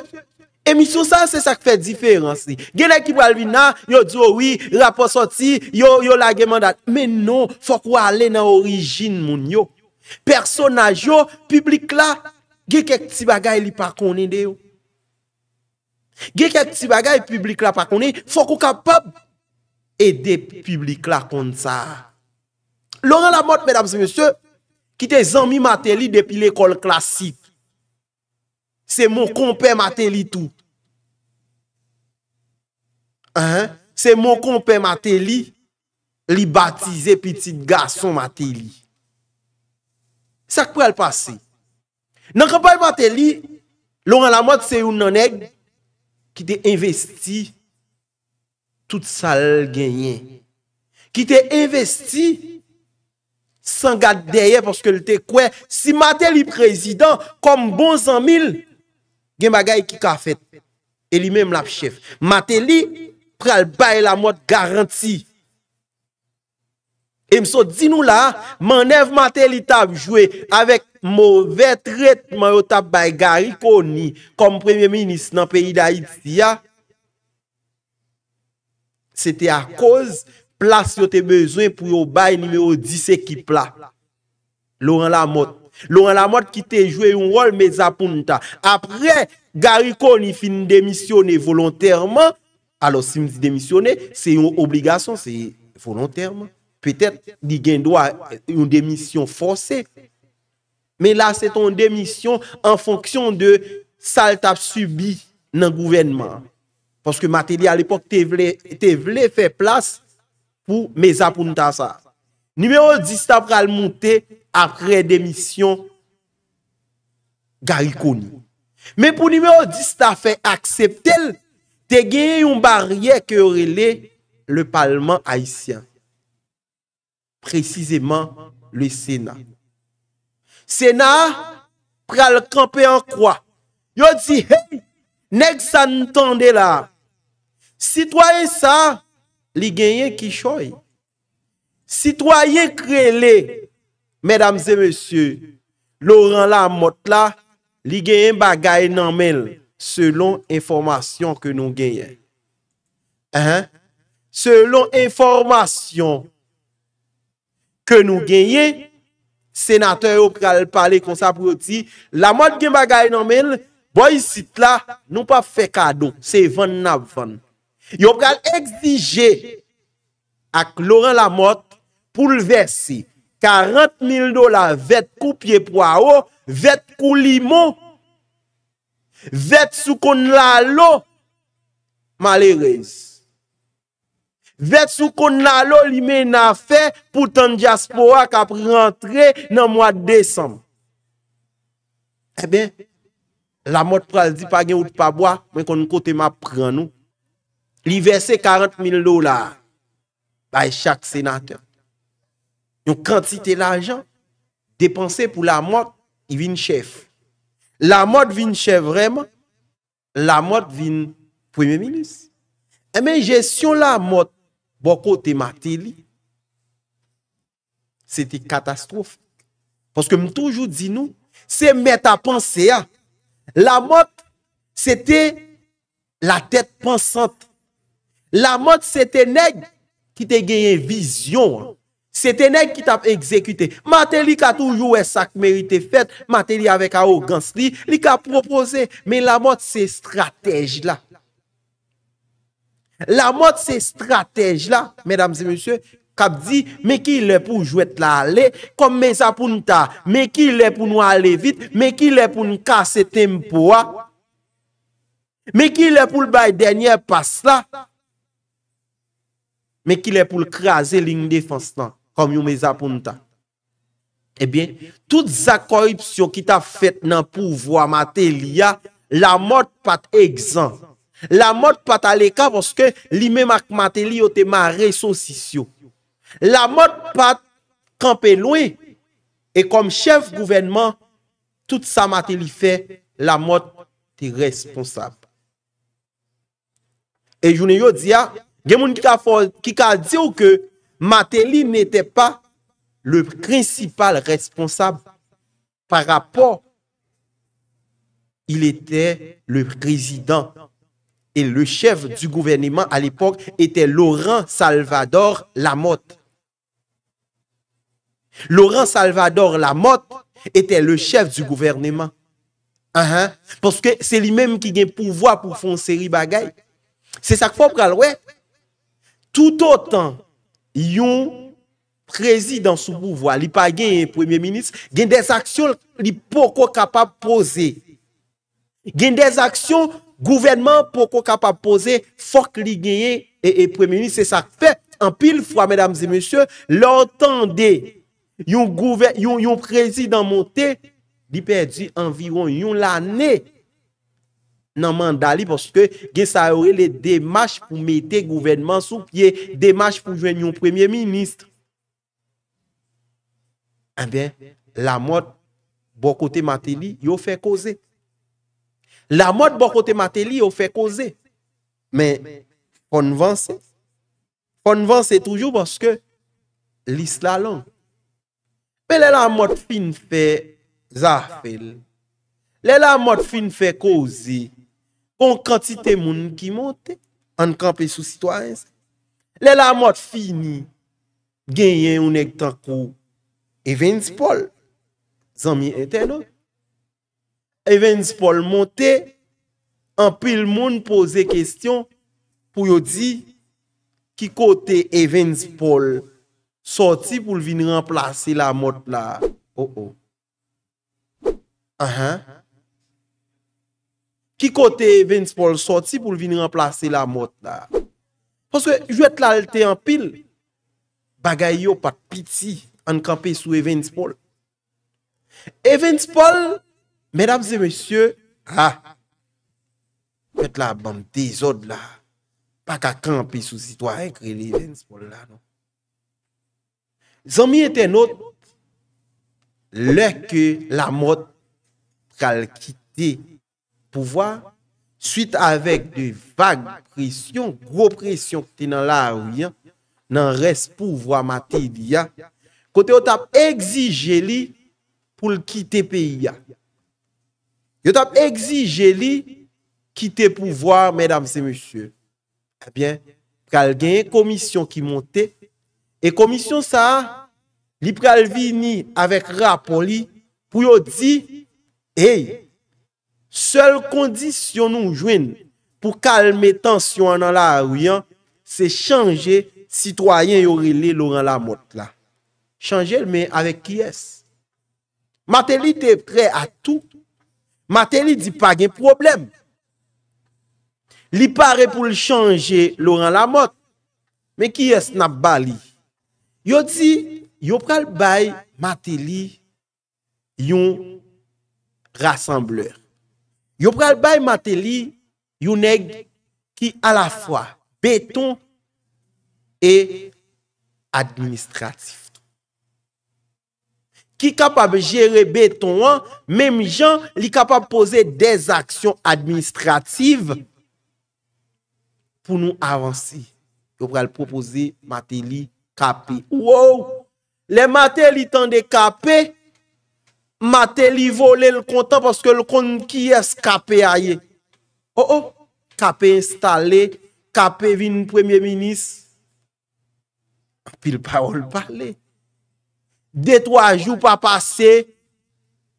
emisyon sa, se sak fe diferansi. Gen ekip albina, yo djoui, raposoti, yo lage mandat. Men non, fok wale nan orijin moun yo. Personaj yo, publik la, ge kek tibaga e li pa konen de yo Ge kek tibaga e publik la pa konen, fok ou kapab ede publik la konen sa Laurent Lamotte, mesdames et messieurs, ki te zanmi mate li depi l'ekol klasik Se moun kompe mate li tou Se moun kompe mate li, li batize pitit gason mate li Sak pou el pase. Nankan pou el mate li, lor an la mot se ou nan eg, ki te investi, tout sal genyen. Ki te investi, san gade deye, poske l te kwen, si mate li prezident, kom bon zan mil, gen bagay ki ka fet. Eli men m la pchef. Mate li, pou el baye la mot garanti. E mso di nou la, man ev mater li tab jwe avèk mou vè tret man yo tab bay Garikoni kom premye minis nan peyi da idzi ya. Sète a koz, plas yo te bezwen pou yo bay nime yo dis ekip la. Laurent Lamotte. Laurent Lamotte ki te jwe yon rol me zapoun ta. Apre, Garikoni fin demisyone volontèrman. Alo si msi demisyone, se yon obligasyon, se yon volontèrman. Petèp di gen do a yon demisyon fòsè. Men la se ton demisyon an fonksyon de sal tap subi nan gouvenman. Fòske materi al epok te vle fè plas pou meza pou nou ta sa. Numeo 10 ta pral monte apre demisyon garikouni. Men pou numeo 10 ta fè akseptel te gen yon barye kè orile le palman haisyen. Prezisèman le sèna. Sèna, pral kampè an kwa. Yo di, hey, nek sa n'tande la. Sitwaye sa, li genyen ki choy. Sitwaye kre le, medamze monsye, loran la mot la, li genyen bagay nan men, selon informasyon ke nou genyen. An, selon informasyon, Ke nou genye, senatè yon pral pale konsaproti, la mot gen bagay nan men, boy sit la, nou pa fe kado, se yon van nan van. Yon pral exige ak Laurent Lamotte pou l versi, 40.000 dolar vet koupye pou aho, vet koulimo, vet sou kon lalo, malerez. Vet sou kon nan lo li men na fe pou tan diaspo wak ap rentre nan mwad desem. E ben, la mot pral di pa gen ou di pa bwa, mwen kon nou kote ma pran nou. Li verse 40 mil dolar, bay chak senate. Yon kantite la jan, depanse pou la mot, yon vin chef. La mot vin chef vremen, la mot vin premi menis. E eh men, jesyon la mot. Boko te mate li, se te katastrofe. Paske m toujou di nou, se meta panse ya. La mot, se te la tet panse. La mot, se te neg ki te genyen vizyon. Se te neg ki te ap ekzekute. Mate li ka toujou e sak merite fet. Mate li avek a o gans li. Li ka proposen. Men la mot se stratej la. La mot se stratej la, medam se monsye, kap di, me ki ah. le pou jwet eh ah, la ale, kom me zapoun ta, me ki le pou nou ale vit, me ki le pou nou kase tempo a, me ki le pou l bay denye pas la, me ki le pou l kreaze lin defans lan, kom yo me zapoun ta. Ebyen, tout za koripsyo ki ta fet nan pouvo amate liya, la mot pat egzan. La mot pat ale ka voske li me mak Mateli yo te ma resosisyon. La mot pat kampe loue. E kom chef gouvenman, tout sa Mateli fe, la mot te responsab. E jounen yo diya, gen moun ki ka diyo ke Mateli nete pa le principal responsab. Par rapport, il ete le prezident. Et le chef du gouvernement à l'époque était Laurent Salvador Lamotte. Laurent Salvador Lamotte était le chef du gouvernement. Uh-huh. Parce que c'est lui-même qui a le pouvoir pour faire une série C'est ça qu'il faut prendre, ouais. Tout autant, un président sous pouvoir, il pas un premier ministre, il des actions il pas capable de poser. Il des actions Gouvernement, poko kapap pose, fok li genye e premilis, se sa fè, an pil fwa, mèdames e mèsyò, lò tande, yon prezidant monte, li perdi anviron yon la ne, nan mandali, porske gen sa yore le demache pou mette gouvernement sou, yon demache pou jwen yon premilis. An ben, la mot, bokote matili, yon fè koze. La mot bo kote mater li yo fe koze. Men konvanse. Konvanse toujou boske lis la lang. Pe le la mot fin fe zafel. Le la mot fin fe koze. Pon kantite moun ki monte. An kampi sou sitwans. Le la mot fini. Genyen ou nek takou. E ven spol. Zan mi entenot. Evans Paul monte an pil moun pose kestyon pou yo di ki kote Evans Paul soti pou vin remplase la mot la. Oh oh. Ahan. Ki kote Evans Paul soti pou vin remplase la mot la. Poske jwet lalte an pil bagay yo pat piti an kampe sou Evans Paul. Evans Paul... Mèdames et mèsyè, ha, mèd la ban non. de zòd la, pa ka kampi sou zitoa, ekre liven spol la, non. Zon mi eten not, lè ke la mot kal kitè pouvoi, suite avèk de vage presyon, gro presyon ki te nan la ou yon, nan res pouvoi matè diya, kote o tap exijè li pou l'kite pe yon. yo tap egzije li kite pou voir, mèdame se mèsyè. Abyen, eh pral genye komisyon ki monte, e komisyon sa, li pral vini avek rapoli, pou yo di, hey, seul kondisyon nou jwen pou kalme tensyon nan la aouyan, se chanje sitwayen yore li loran la mot la. Chanje lme avek kyes. Mate li te pre a tou, Mateli di pa gen problem. Li pare pou li chanje Laurent Lamotte. Men ki es nap bali. Yo di, yo pral bay Mateli yon rassembleur. Yo pral bay Mateli yon neg ki ala fwa beton e administratif. ki kapab jere beton an, mem jan, li kapab pose des aksyon administrativ, pou nou avansi. Yo pral propose, Mate li kape. Ou ou, le Mate li tan de kape, Mate li vole l kontan, paske l kon ki es kape a ye. Ou oh, ou, oh! kape instale, kape vi nou premye minis, api l paol pale. Dey to a jou pa pase,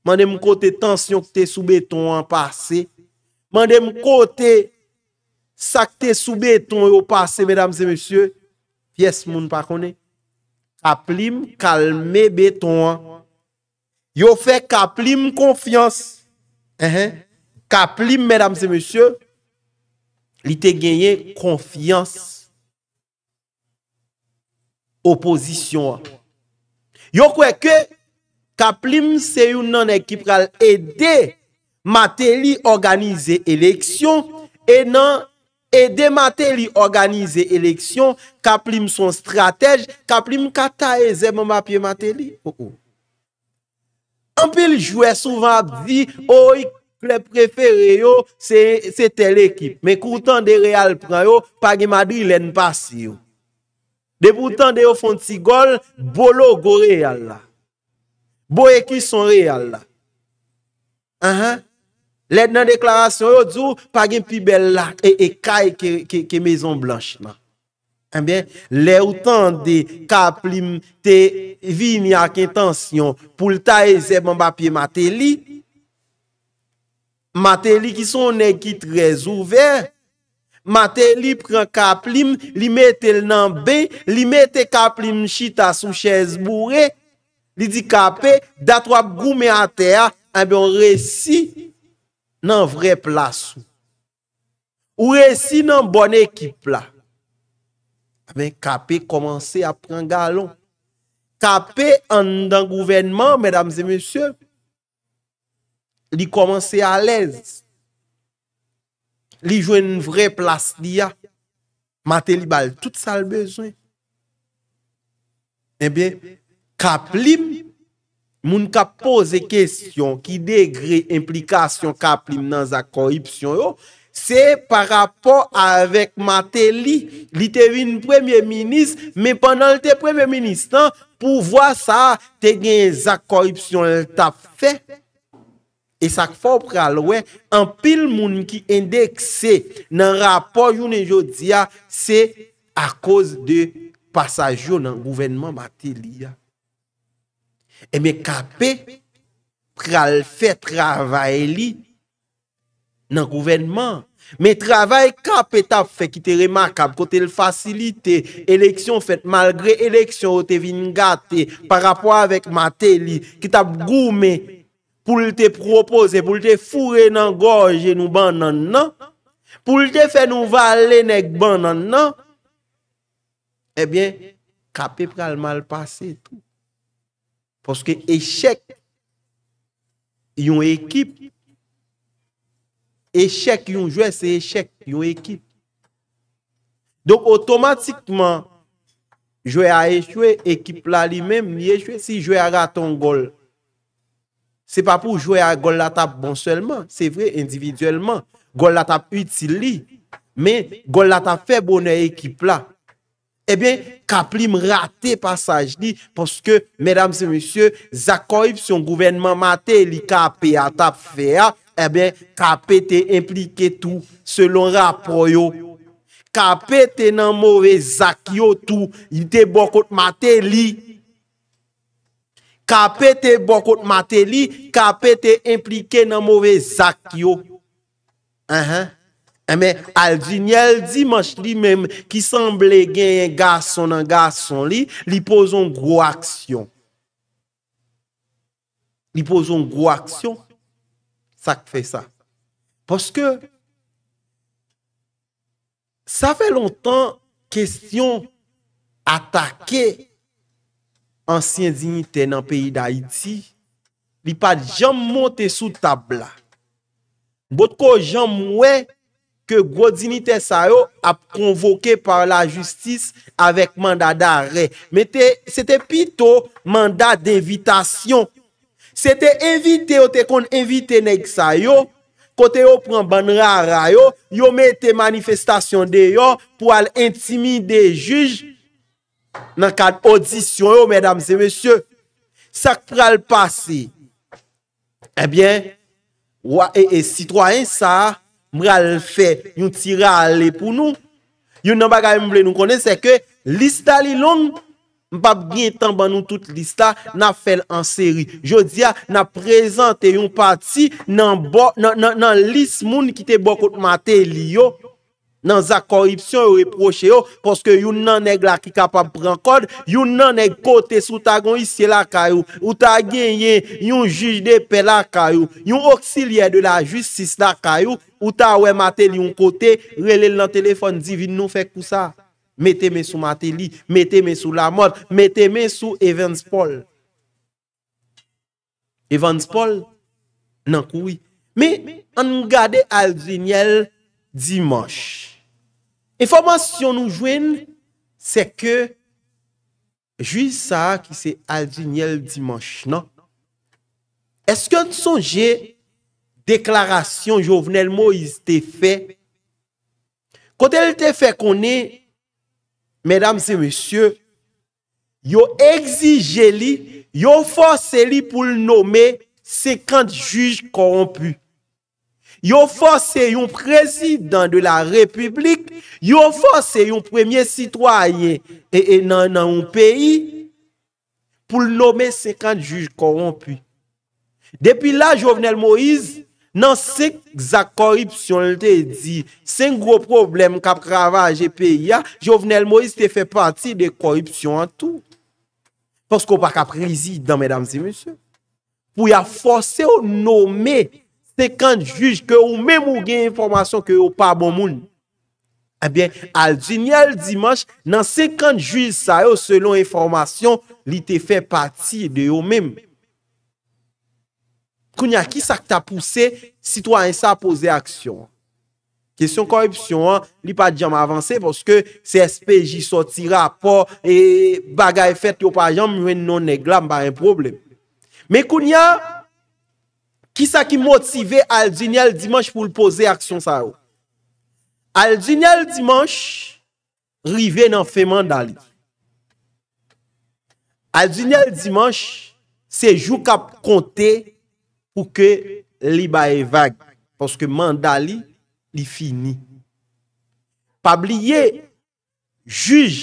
man dem kote tansyon kote soubeton an pase, man dem kote sakte soubeton an pase, medam se monsye, yes moun pa kone, kaplim kalme beton an, yo fe kaplim konfians, kaplim medam se monsye, li te genye konfians, oposisyon an, Yo kweke, ka plim se yon nan ekip ral ede mate li organize eleksyon, e nan ede mate li organize eleksyon, ka plim son stratej, ka plim kata e zem mwa mapye mate li. Oh, oh. Anpil jwe souvan di, oy, le prefere yo se tel ekip, me koutan de real pran yo, pagi madu ilen pasi yo. Deboutan de yo fon tigol, bolo go real la. Bo e kis son real la. Ah, ah. Le nan deklarasyon yo djou, pagin pi bel la e kay ke mezon blanche la. Eh le outan de ka plim te vini ak intansyon pou lta e zeb an bapye mate li. Mate li ki son e kit rez ouver. Mate li pren kaplim, li metel nan be, li metel kaplim chita sou chèz bouré. Li di kape, dat wap goume a teya, anbe eh yon resi nan vre plasou. Ou resi nan bon ekip la. Ame kapè komanse a pren galon. Kapè an dan gouvenman, mèdames et mèsyè, li komanse a lèz. Li jwen nou vre plas li ya. Mateli bal tout sal bezwen. Ebe, eh kaplim, moun ka pose kesyon ki degre implikasyon kaplim nan za koripsyon yo, se par rapport avek Mateli, li te vi nou premye minis, men penan te premye minis, pou vwa sa te gen za koripsyon el ta fey. E sak fò pral wè, an pil moun ki endekse nan rapò e jounen jò diya, se a kòz de pasajo nan gouvenman matè li ya. E me kapè pral fè travè li nan gouvenman. Me travè kapè tap fè ki te remakab, kote l'fasilite, eleksyon fèt malgre eleksyon o te vingate, par rapò avèk matè li, ki tap goume, pou lte propose, pou lte fure nan gorje nou ban nan nan, pou lte fe nou valen ek ban nan nan, eh ebyen, kapi pral malpase tout. Poske eshek yon ekip, eshek yon jwe se eshek yon ekip. Dok otomatikman, jwe a eshek ekip la li menm, li eshek si jwe a raton gol. Se pa pou jwe a gol la tap bon selman, se vre individuelman. Gol la tap utili, men, gol la tap fe bon e ekip la. E ben, kap li m rate pasaj li, poske, medam se monsye, zako yip son gouvenman mate li kape a tap fe a, e eh ben, kape te implike tou, selon raproyo. Kape te nan more zaki yo tou, yi te bokot mate li. kape te bokot mate li, kape te implike nan mouve zak yo. An, an. Eme, al jinyal di manch li menm, ki sanble gen yon gason nan gason li, li pozon gwo aksyon. Li pozon gwo aksyon. Sak fe sa. Poske, sa fe lontan kesyon atakey Ansyen zinite nan peyi da iti, li pa jom monte sou tabla. Bote ko jom mwen ke gwo zinite sa yo ap konvoke par la justis avek manda da re. Mwen te, se te pito manda de evitasyon. Se te evite yo te kon evite neg sa yo, kote yo pran ban rara yo, yo me te manifestasyon de yo pou al intimi de juj. Nan kad odisyon yo, mèdames et mèsyè, sak pral pase, ebyen, eh wak e e sitwoyen sa, mral fe, yon tira ale pou nou. Yon nan bagay mble nou konen, seke, lista li lon, mpap gen tan ban nou tout lista, nan fel anseri. Jodia nan prezante yon pati nan lis moun ki te bokout mate li yo, nan za koripsyon yon reproche yon, poske yon nan neg la ki kapab pran kod, yon nan neg kote sou ta gon isye la kayou, ou ta genyen yon jujde pel la kayou, yon oksilyen de la justis la kayou, ou ta we mateli yon kote, relel nan telefon divin nou fe kousa. Mete men sou mateli, mete men sou la mod, mete men sou Evans Paul. Evans Paul, nan koui. Me, an m gade al zinyele, dimansh. Information nous jouons, c'est que juge ça qui est Aldiniel Dimanche, Est-ce Est-ce que nou sonje déclaration Jovenel Moïse te fait? Quand elle te qu'on est, mesdames et messieurs, yo exige li, yo pour li le nommer 50 juges corrompus. yo fose yon prezidant de la republik, yo fose yon premye sitwayen, e nan yon peyi, pou lome 50 juj korompi. Depi la, Jovenel Moïse, nan seks a koripsyon lte di, se yon gro problem kap kravaje peyi ya, Jovenel Moïse te fe pati de koripsyon an tou, pors ko pa kap prezidant, pou yon fose yon nome 50 juj ke ou mèm ou gen informasyon ke ou pa bon moun. Ebyen, eh al dinye al dimanche, nan 50 juj sa yo, selon informasyon, li te fè pati de ou mèm. Koun ya ki sa k ta pousse si to an sa pose aksyon? Kesyon korupsyon an, li pa dijam avanse poske se SPJ soti rapor e bagay fèt yo pa jan mwen non neglam ba en problem. Me koun ya... Ki sa ki motive Aldiniel Dimanche pou l'poze aksyon sa yo? Aldiniel Dimanche rive nan fe mandali. Aldiniel Dimanche se jou kap konte pou ke li ba evag. Poske mandali li fini. Pabliye, juj,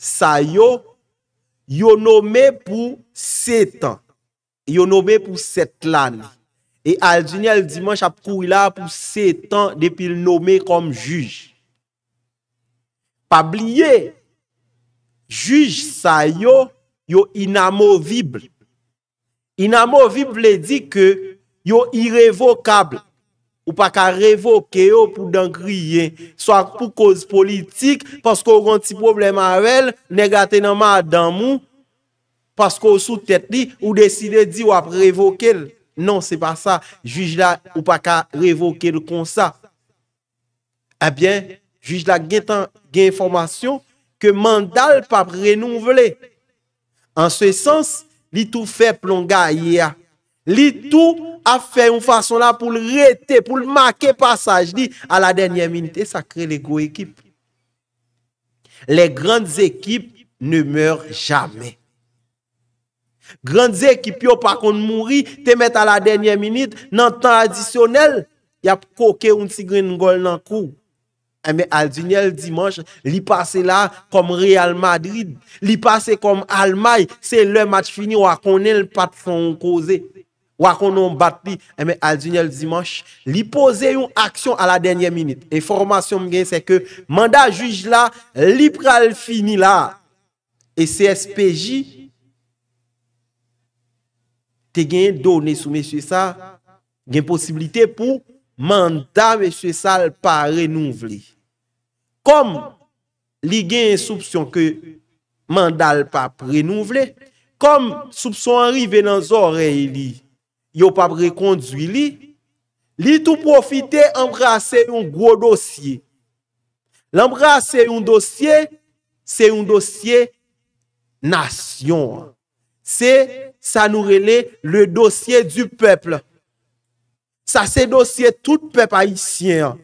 sa yo, yo nome pou setan. yo nome pou set lan, e aljouni aljouman chap kou ila pou setan depil nome kom juj. Pabliye, juj sa yo, yo inamovible. Inamovible le di ke yo irevokable, ou pa ka revoke yo pou den kriye, swak pou koz politik, paskou ganti problem avel, negate nan ma adan mou, Paske ou sou tet li ou deside di ou ap revoke l. Non, se pa sa, juj la ou pa ka revoke l kon sa. Abyen, eh juj la gen tan gen informasyon ke mandal pap renoun vle. An se sens, li tou fe plonga a ye a. Li tou a fe yon fason la pou l rete, pou l make pasaj li. A la denye minite, sa kre le go ekip. Le grand ekip ne meur jamen. Grandi ekip yo pa kon mouri Te met a la denye minit Nan tan adisyonel Yap koke un tigre ngol nan kou Eme eh, Alduniel Dimanche Li pase la kom Real Madrid Li pase kom Almai Se le match fini wakon el pat son kose Wakon on bati Eme eh, Alduniel Dimanche Li pose yon aksyon a la denye minit E formasyon mgen se ke Manda juj la Li pral fini la E CSPJ te gen donè sou mèche sa, gen posibilite pou mandal mèche sa l pa renouvle. Kom li gen soubsyon ke mandal pa renouvle, kom soubsyon arrive nan zore li, yo pa brekondzwi li, li tou profite embrase yon gwo dosye. L'embrase yon dosye, se yon dosye nasyon an. Se sa nou rene le dosye du peple. Sa se dosye tout pepe ayisyen.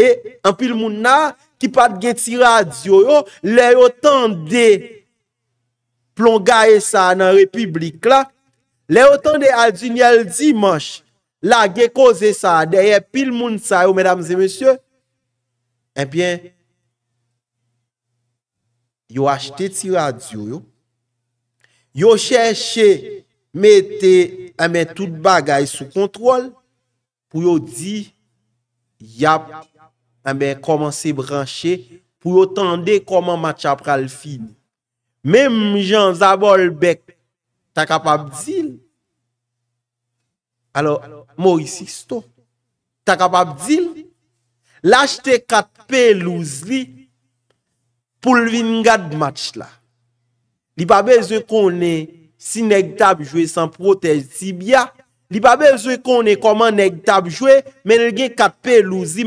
E an pil moun na, ki pat gen ti radyo yo, le yotan de plonga e sa nan republik la, le yotan de adjinyal dimanche, la gen koze sa, deye pil moun sa yo, medamze monsye, e eh bien, yo achete ti radyo yo, Yo chèche mette amè eh tout bagay sou kontrol pou yo di yap amè eh koman se branche pou yo tende koman match apra l'fini. Mèm jan zabol bek, ta kapab zil. Alo, mou isi sto. Ta kapab zil. La jte katpe lous li pou lvin gad match la. li pa beze konen si neg tab jwe san protej tibia, li pa beze konen koman neg tab jwe, men el gen katpe lousi,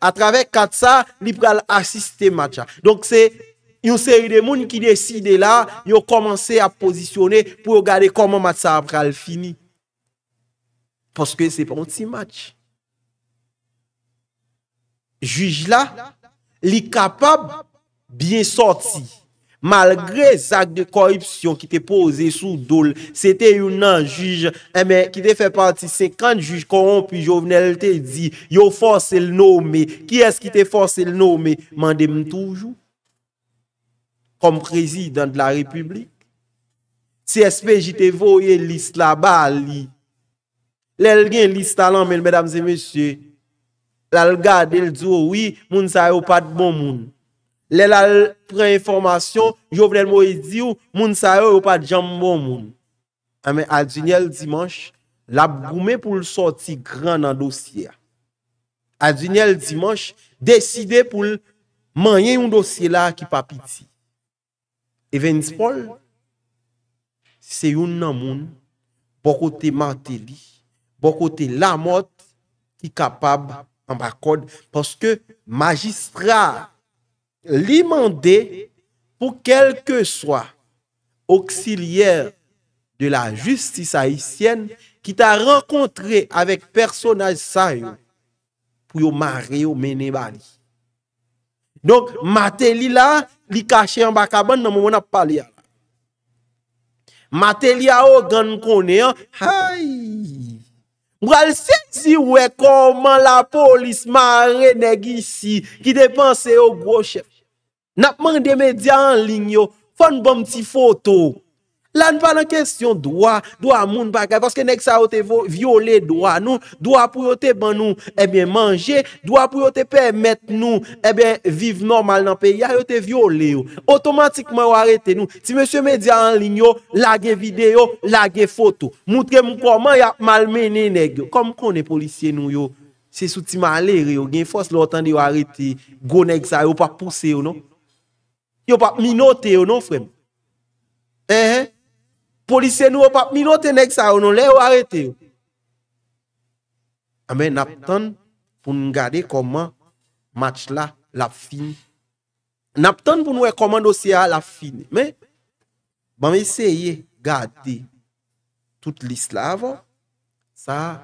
a trave katsa li pral asiste matcha. Donk se, yon seri de moun ki deside la, yon komanse a posisyone pou yon gade koman matcha pral fini. Poske se pon ti match. Juj la, li kapab, biye sorti. Malgre sak de korupsyon ki te pose sou dole, se te yon nan juj, eme eh ki te fe pati sekant juj korompi jovenel te di, yo force l nomi, ki es ki te force l nomi, mande m toujou? Kom prezident la republik? Si espè jite vo yon list la bali, lel gen list alan men, mèdames et mèsyè, lal gade l zoui, oh moun sa yo pat bon moun moun. Le la pre-informasyon, yo vred mou edi ou moun sa yo ou pa djam bon moun moun. Ame Aduniel Dimanche, la boume pou l sorti gran nan dosye a. Aduniel Dimanche, deside pou l manye yon dosye la ki pa piti. E venis pol, se yon nan moun, bo kote Martelly, bo kote Lamotte, ki kapab an bakod, poske magistrat, Li mande pou kel ke swa Auxilier de la justis Haitien Ki ta renkontre avek personaj sa yo Pou yo mare yo mene bani Donk mate li la li kache yon baka ban Nan moun ap pale ya Mate li a o gen kone Hai Mwal se si we koman la polis Mare negi si Ki depanse yo brochef Napman de medya an lin yo, fon bon mti foto. La n pa nan kestyon, dwa, dwa moun bagay, paske neg sa yo te viole dwa nou, dwa pou yo te ban nou, ebien eh manje, dwa pou yo te permette nou, ebien eh vive normal nan pe, ya yo te viole yo. Otomatikman yo arete nou, si monsi medya an lin yo, lage videyo, lage foto, moutre mou koman ya malmene neg yo. Kom konen polisye nou yo, se sou ti malere yo, gen fos lo otan de yo arete, go neg sa yo, pa puse yo nou. Yo pa minote yo nou fwem. Ehe. Eh? Polise nou yo pa minote nek sa yo nou. Le yo arete yo. Ame nap ton pou nou gade koman match la la fini. Nap ton pou nou e komando se a la fini. Men. Ban me seye gade tout lisla avon. Sa. Sa.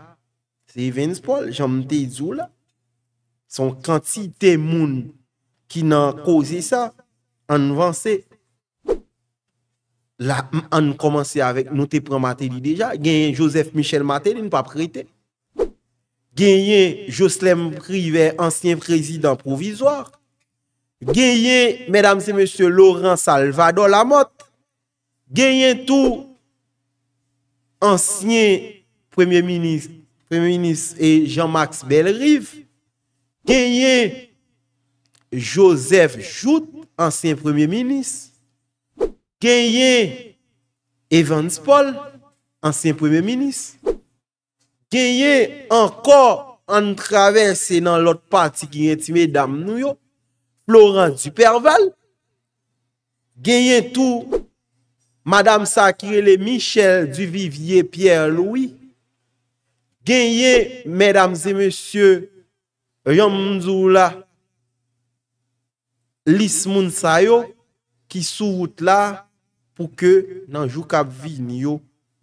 Se ven spol. Son kanti temoun ki nan kose sa. an vansè, la an komanse avèk, nou te prè materi deja, genye Joseph Michel materi, nou pa prète, genye Joslem Privé, ansyen prezident provizor, genye, mèdames et mèsyè, Laurent Salvador Lamotte, genye tout, ansyen, premier ministre, premier ministre, et Jean-Max Bellerive, genye, Joseph Jout, Ansyen premier minis. Genye, Evans Paul, Ansyen premier minis. Genye, Ankor, An travese nan lot pati ki retime dam nou yo, Florent Duperval. Genye tou, Madame Sakirele Michel, Duvivier Pierre Louis. Genye, Medams et messieurs, Riam Mzoula, Lis moun sa yo ki sou wout la pou ke nan jou kap vin yo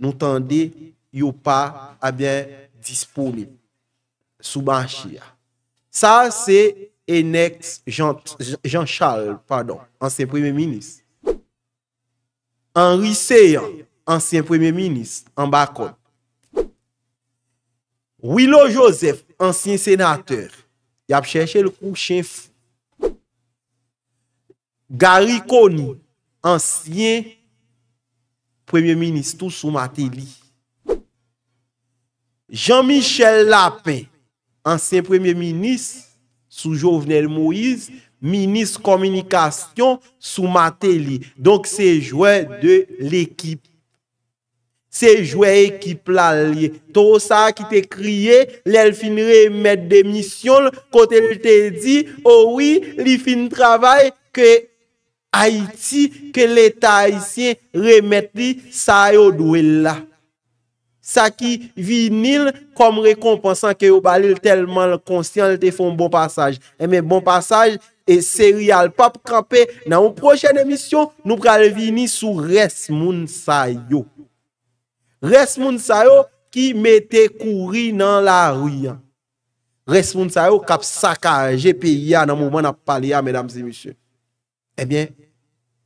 nou tande yo pa a bien disponib sou banshi ya. Sa se Enex Jean Charles, pardon, ansyen premye minis. Henry Seyon, ansyen premye minis, an bakon. Willow Joseph, ansyen senater, yap chèche l kou chen fou. Gari Koni, ansyen premye ministou sou Mateli. Jean-Michel Lapin, ansyen premye ministou sou Jovenel Moïse, ministou komunikasyon sou Mateli. Donk se jwe de l'ekip. Se jwe ekip la li. To sa ki te kriye, li el finire met demisyon, kote jte di, owi, li fin oh travay ke... Ha iti ke l'Etat ha iti remet li sa yo dwe la. Sa ki vinil kom rekompansan ke yo balil telman konsyant li te fon bon pasaj. Eme eh bon pasaj e serial pap kranpe nan moun prochen emisyon nou pral vini sou res moun sa yo. Res moun sa yo ki mete kouri nan la riyan. Res moun sa yo kap sakar jepi ya nan moun moun ap pali ya menam si misye. Ebyen... Eh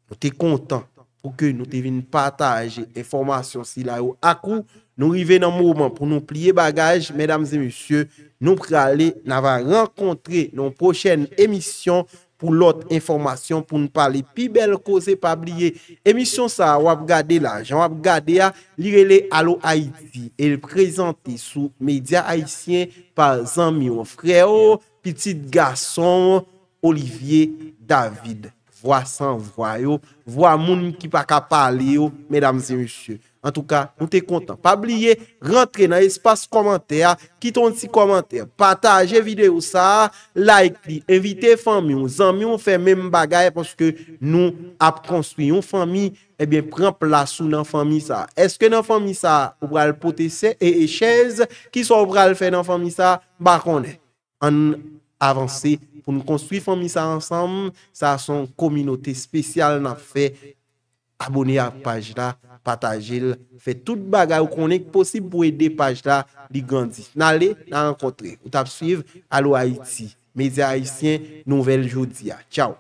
Nou te kontan pou ke nou te vin pataje informasyon si la yo. Ako nou rive nan mouman pou nou pliye bagaj, medamze monsye, nou prale, nan va renkontre nou prochen emisyon pou lot informasyon pou nou pale pi bel ko se pabliye. Emisyon sa wap gade la. Jan wap gade la, lire le alo Haiti e l prezante sou media Haitien pa zan mi wofre yo, pitit gason, Olivier David. Vwa san vwa yo, vwa moun mi ki pa ka pale yo, medamzi misye. An tou ka, mou te kontan. Pa bliye, rentre nan espas komantere, kiton si komantere. Pataje video sa, like li, evite fami, mou zanmi, mou fe men bagaye poske nou ap konstuyon fami, ebyen pren plasou nan fami sa. Eske nan fami sa, ou bral pote se e echez, ki so ou bral fe nan fami sa, bakone. avancer pour nous construire famille ça ensemble ça son communauté spéciale n'a fait abonnez à page là partagez fait Faites tout qu'on est possible pour aider page là li grandir n'allez n'a rencontrer ou t'as suivre à Haïti média haïtiens nouvelle journée. ciao